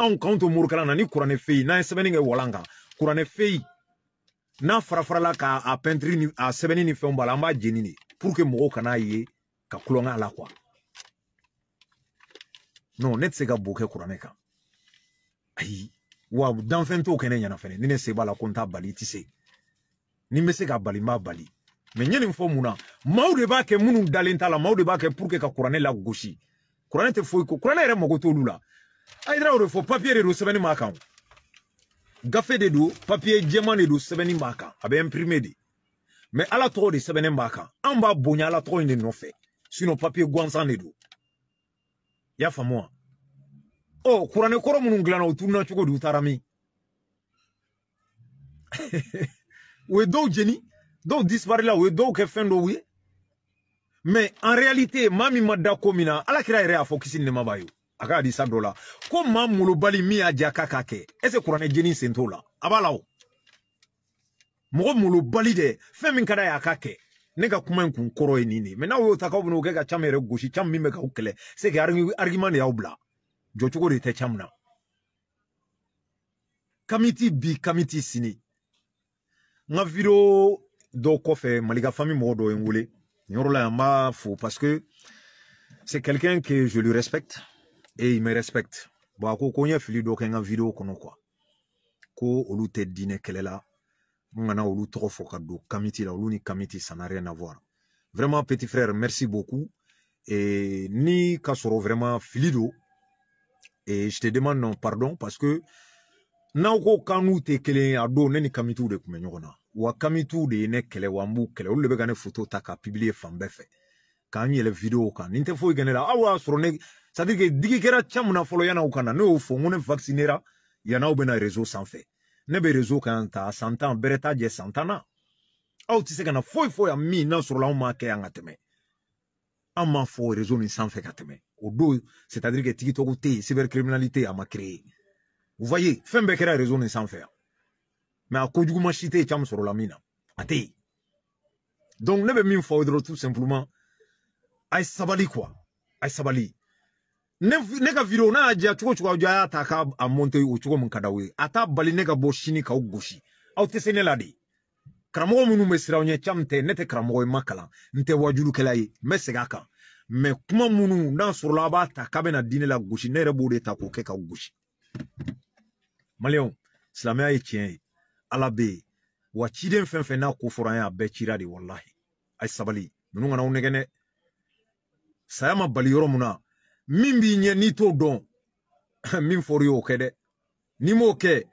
anw k'anw to morikalan na ni kuranɛ feyi n'an ye sɛbɛnni kɛ walan kan kuranɛ feyi n'a farafarala k'a pɛntiri ni a sɛbɛnni ni fɛnw b'a la an b'a jeni de pour que mɔgɔw kan'a ye ka kulonkɛ a la quoi non ne tɛ se ka bo kɛ kuranɛ kan ayi wa danfɛn t'o kɛ ne ɲɛna fɛnɛ ni ne se b'a la ko n t'a bali i tɛ se ni n bɛ se ka bali n b'a bali mɛ n ye nin fɔ mun na maaw de b'a kɛ minnu dalen t'a la maaw de b'a kɛ pour que ka kuranɛ lagosi kuranɛ tɛ foyi ko kuranɛ yɛrɛ mago t'olu la a yira o de fɔ papiye de don sɛbɛnni b'a kan gafe de don papiye jɛman de don sɛbɛnni b'a kan a bɛ imprimé de mɛ ala tɔgɔ de sɛbɛnnen b'a kan anw b'a bonya ala tɔgɔ in de nɔfɛ sinɔn papiye gansan de don y'a faamu oh ɔ kuranɛ kɔrɔ minnu dilanna o tununa cogo di u taara min o ye dɔw jeni dɔw disparila o ye dɔw kɛ fɛn dɔw ye en réalité maa min ma da ko min na alakira yɛrɛ y'a fɔ kisi ni nɛɛma la ko maa molobali mi y'a ja Ese k'a kɛ est ce kuranɛ jeni sen t'o la a b'a la o mɔgɔ molobali dɛ fɛn min ka Nega kuma in mena kɔrɔ ye nin de ye mɛ n'aw y'o argument ya ubla Jo jɔcogo de kamiti bi kamiti sini ni ngaviro do dɔw maliga malika fami mo dɔ ye mafu fo parce que c'est quelqu'un que je lui respecte et il me respecte Bo ko ko fili dɔ video quoi ko olu n kana olu ka kamiti la olu ni kamiti n'a rien à voir vraiment petit frère merci beaucoup et ni kasoro vraiment filido et je te demande non pardon parce que n'auko ko kan n'u tɛ a ne ni kamitu de kumenyona ou ɲɔgɔn na wa de ne kɛlɛ wa n b'u kɛlɛ olu ne photo taka ka pibiliye fan bɛɛ fɛ k'an video kan nin tɛ ne la aw ne c'est à dire que digi kera cɛ na fɔlɔ yann'aw na ne y'o ne vacciner ra yann'aw bɛ na réseau sanfɛ ne bɛ rezo kan ta san Santana. ans santana. Au na à a ka na foyi foyi sur la m'a foi an c'est à dire que tikitɔku tɛ yen cyber criminalité a ma créé vous voyez fin rezo nin mais a sur la mina. mine, donc ne me min tout simplement a sabali quoi a sabali ne, ne ka video n'a diya cogo cogo aw y'a ta k'a a monte o cogo min ka d'aw ye a t'a bali ne ka bɔ sini k'aw gosi aw tɛ se ne la de karamɔgɔ minnu bɛ siran aw ɲɛ caman tɛ ne tɛ karamɔgɔ ye n ma kalan n tɛ wajulukɛla ye n bɛ segin a kan mɛ kuma minnu n'a sɔrɔla a b'a ta k'a bɛna di ne la gosi ne yɛrɛ b'o de ta k'o kɛ k'aw gosi maliyɛnw silamɛya ye tiɲɛ ye ala bɛ yen wa ciden fɛn fɛn n'a ko fɔra an ye a bɛɛ cira de walahi a ye sabali ninnu kana aw nɛgɛn dɛ saya ma bali yɔrɔ mun na min b'i ɲɛ n'i t'o dɔn min fɔr'i ye o kɛ dɛ n'i m'o kɛ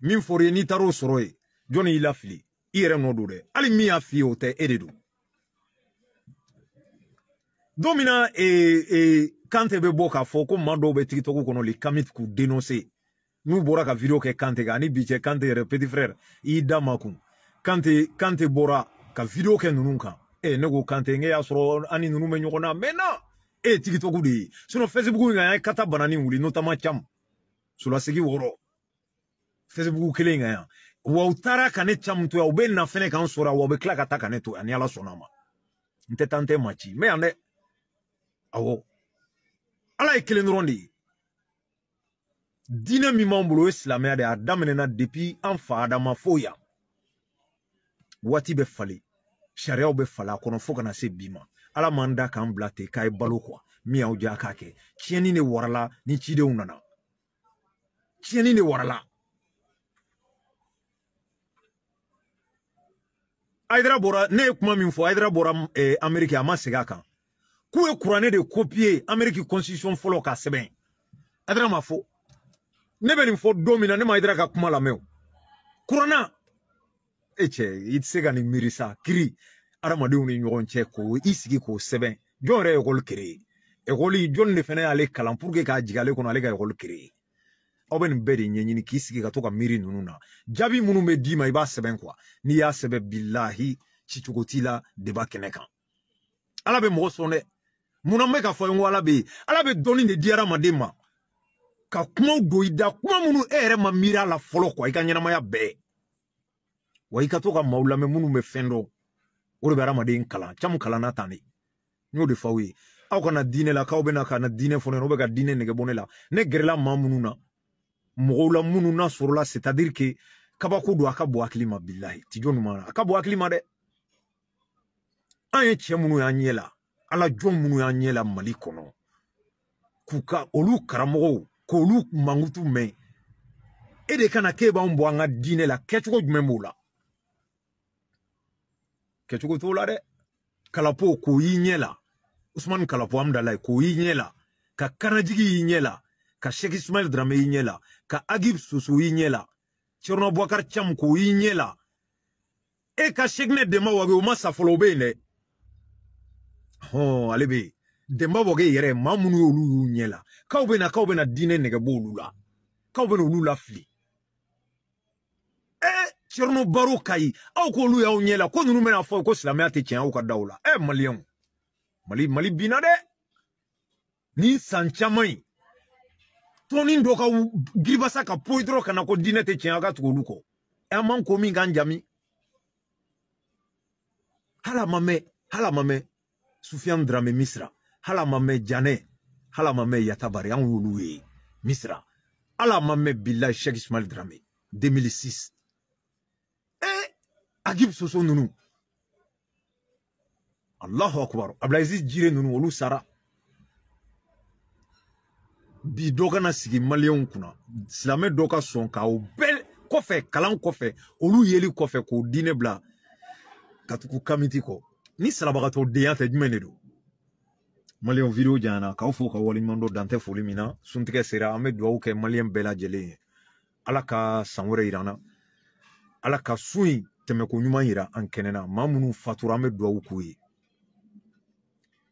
min fɔr'i ye n'i taar'o sɔrɔ ye jɔnni y'i lafili i yɛrɛ nɔ don dɛ hali min y'a f'i ye o tɛ e de don don min na eh, eh, kante bɛ bɔ k'a fɔ ko maa dɔw bɛ tikitɔku kɔnɔ le kamit k'u denonse n'u bɔra ka video kɛ kante kan ani bi cɛ kante yɛrɛ petit frère i y'i da makun kante kante bɔra ka video kɛ ninnu kan e eh, ne ko kante n y'a sɔrɔ ani ninnu bɛ ɲɔgɔn na mɛ na eh, ye tikitɔku de le Facebook, il y a un kata banani ou notamment cham. Sur la segi kelen Facebook, kan y a un. Ou ka ne cam to yan u bɛ na fɛnɛ k'an sɔrɔ yan wa u bɛ tila ka taa ka ne to yan ni ala sɔnna a ma n tɛ taa n tɛ maci n bɛ yan dɛ awɔ ala ye kelen dɔrɔn de ye diinɛ min b'an bolo o de ye a depi anfa fa adama fo yan waati bɛ falen sariyaw bɛ falen a kɔnɔ fo se bima ala man da k'an bila ten k'a balo kwa mi y'aw ja k'a kɛ tiɲɛni de warala ni cidenw nana tiɲɛni ne warala aidra bora ne ye kuma min fɔ ayidara bɔra eh, ameriki a ma segin a kan k'u ye kuranɛ de kopiye ameriki constitution fɔlɔ ka sɛbɛn aidra ma fɔ ne bɛ nin fɔ don min na ne ma aidra ka kuma lamɛn o kuranna e eh, cɛ i tɛ se ka nin miiri sa kiri adamadenw ni ɲɔgɔn cɛ k'o i sigi k'o sɛbɛn jɔn yɛrɛ ye ekɔli kere ekɔli jɔnni de fana y'ale kalan puruke k'a jigi ale kɔnɔ ale ka ekɔli kere aw bɛ nin bɛɛ de ɲɛɲini k'i sigi ka to ka miiri ninnu na jaabi minnu bɛ d'i ma i b'a sɛbɛn kuwa n'i y'a sɛbɛn bilahi cicogo t'i la deba kɛnɛ kan ala bɛ mɔgɔ sɔn dɛ munna n bɛ k'a fɔ n ko ala bɛ yen ala bɛ dɔɔnin de di adamaden ma ka kumaw don i da kuma minnu e yɛrɛ ma miiri a la fɔlɔ kuwa i ka ɲɛnamaya bɛɛ wa i ka to ka maaw lamɛn minnu bɛ fɛn dɔn o de bɛ adamaden kalan caman kalanna tan de n y'o de fɔ aw ye aw kana diinɛ la k'aw bɛna ka na diinɛ fɔ ne ɲɛna u bɛ ka diinɛ nɛgɛ bɔ ne la ne gɛrɛla maa minnu na mɔgɔw la minnu na sɔrɔla c'est à dire que kabako don a ka bɔ hakili ma bilahi tijo ɲuman a ka bɔ hakili ma dɛ an ye cɛ minnu y'an ɲɛ la ala jɔn minnu y'an ɲɛ la mali kɔnɔ k'u ka olu karamɔgɔw k'olu mankutu mɛn e de kana k'e b'anw bɔ an ka diinɛ la kɛcogo jumɛn b'o la kɛcogo t'o la dɛ kalapo k'o y'i ɲɛ la usumani kalapo amdalayi k'o y'i ɲɛ la ka karajigi y'i ɲɛ la ka sheki ismail drame y'i ɲɛ la ka agib soso y'i ɲɛ la cɛrɔna bubakar cam k'o y'i ɲɛ la e ka shekinɛ denba wage o ma sa fɔlɔ o be yen dɛ hɔn ale be yen denba wage yɛrɛ ma minnu y'olu y'u ɲɛ la kaw bena kaw bena diinɛ nɛgɛ b'olu la kaw bena olu lafili sirinu baro eh, ka ɲi aw k'olu y'aw ɲɛ la ko ninnu bɛna fɔ ko silamɛya tɛ tiɲɛ aw ka daw la ɛ maliyɛnw mali mali binna dɛ ni san caman in tɔnin dɔ ka giribasa ka poyi dɔrɔn ka na ko diinɛ tɛ tiɲɛ eh, aw ka tugu olu kɔ ɛ man ko min k'an jami hali a ma mɛn hali a ma mɛn sufiyanu daramɛ misira hali a ma mɛn janɛ hali a ma mɛn yatabari an y'olu ye misira hali a ma mɛn bilayi sɛki sumali daramɛ 2006 agib soso ninnu allahu akbar abdulaziz jire ninnu olu sara bi dɔ kana sigi maliyɛnw kunna silamɛ dɔ ka sɔn ka o bɛɛ kɔfɛ kalan kɔfɛ olu yeli kɔfɛ k'o diinɛ bila ka tugu kamiti kɔ ni sarabagatɔ denya tɛ jumɛn de don maliyɛn video janyana k'aw fo ka waleɲuman dɔ dantɛ foli min na suntigɛ sera an bɛ dugawu kɛ maliyɛn bɛɛ lajɛlen ye ala ka san wɛrɛ yir'an na ala ka sun in tɛmɛko ɲuman yira an kɛnɛ na minnu fatura an bɛ dugawu k'u ye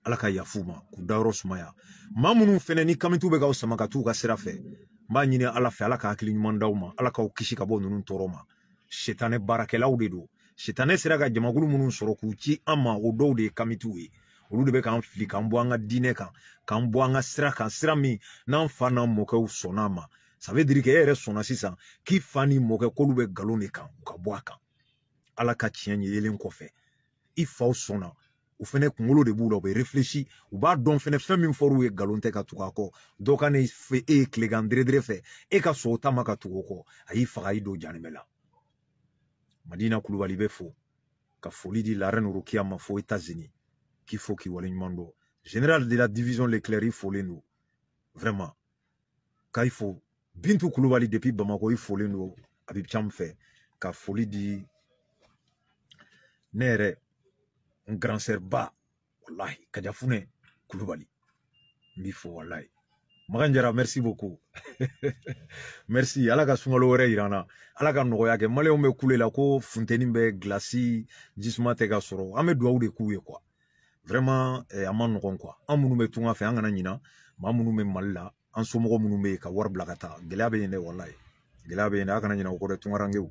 ala ka yafu ma k'u dayɔrɔ sumaya maa minnu fɛnɛ ni kamitu bɛ k'aw sama ka t'u ka sira fɛ n b'a ɲini ala fɛ ala ka hakili ɲuman d'aw ma ala k'aw kisi ka bɔ ninnu tɔɔrɔ ma sitanɛ baarakɛlaw de don sitanɛ sera ka jamakulu minnu sɔrɔ k'u ci an ma o dɔw de ye kamituw ye olu de bɛ k'an fili k'an bɔ an ka diinɛ kan k'an bɔ an ka sira kan sira min n'an fa n'an mɔkɛw sɔnna a ma ça veut dire que e yɛrɛ sɔnna sisan k'i fa n'i mɔkɛ k'olu bɛ nkalon de kan u ka bɔ a kan ala ka tiɲɛ yelen kɔfɛ i faw sɔnna u fɛnɛ kunkolo de b'u la u bɛ reflechi u b'a dɔn fɛnɛ fɛn min fɔr'u ye galon tɛ ka tugu a kɔ dɔ ka ne fɛ e ye tilegan deredere fɛ e ka sɔn o ta ma ka tugu o kɔ a y'i faga i don janimɛ la madina kulubali bɛ fo ka foli di la reine rukiya ma fo états-unis k'i fo k'i waleɲuman dɔn général de la division leclerc i folen don vraiment ka i fo bintu kulubali depuis bamako i folen don abi cam fɛ ka foli di ne yɛrɛ n grand sœur ba wallahi kajafunɛ kulubali n b'i fo wallahi magan jara merci beaucoup merci ala ka sunkalo wɛrɛ yirana ala ka nɔgɔya kɛ maliyɛnw bɛ kule la ko funteni bɛ gilasi jisuma tɛ ka sɔrɔ an bɛ duwawu de k'u ye kuwa vraiment eh, a ma nɔgɔn kuwa an minnu bɛ tunga fɛ an kana ɲina maa minnu bɛ mali la an somɔgɔ minnu bɛ yen ka wari bila ka taa gɛlɛya bɛ yen dɛ walayi gɛlɛya bɛ yen dɛ a kana ɲina o kɔ dɛ tungarankew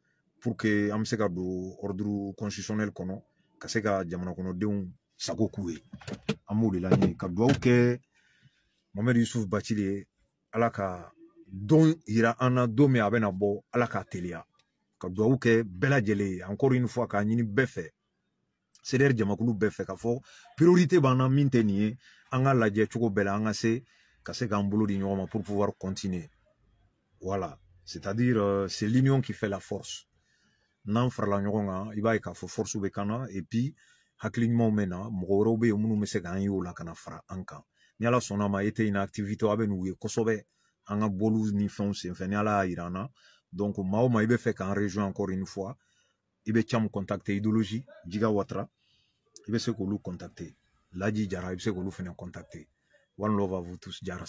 pour que se ka constitutionnel kɔnɔ ka se ka jamana kɔnɔdenw sago k'u ye an b'o de ka dugawu kɛ mamɛrisu ala don ira an na don min a bɛna bɔ ala k'a teliya ka dugawu kɛ bɛɛ lajɛlen ye k'a ɲini bɛɛ fɛ sedɛri jamakulu bɛɛ fɛ k'a fɔ perorite b'an la an choko se ka se k'an bolo di pour pouvoir continuer voilà c'est à dire euh, c'est l'union qui fait la force n'an farala ɲɔgɔn kan i b'a ye k'a fɔ bɛ kan na hakili ɲumanw bɛ na mɔgɔ wɛrɛw bɛ yen minnu bɛ la ka na fara an kan ni ala sɔnna ma e tɛ activité aw bɛ n'u ye kosɛbɛ an ka bɔliw ni fɛnw senfɛ ni ala y'a donc maa o maa i bɛ fɛ k'an encore une fois i bɛ caman contacter idéologie jiga watara i bɛ se k'olu contacter laji jara i bɛ se k'olu fana contacter one love à vous tous jara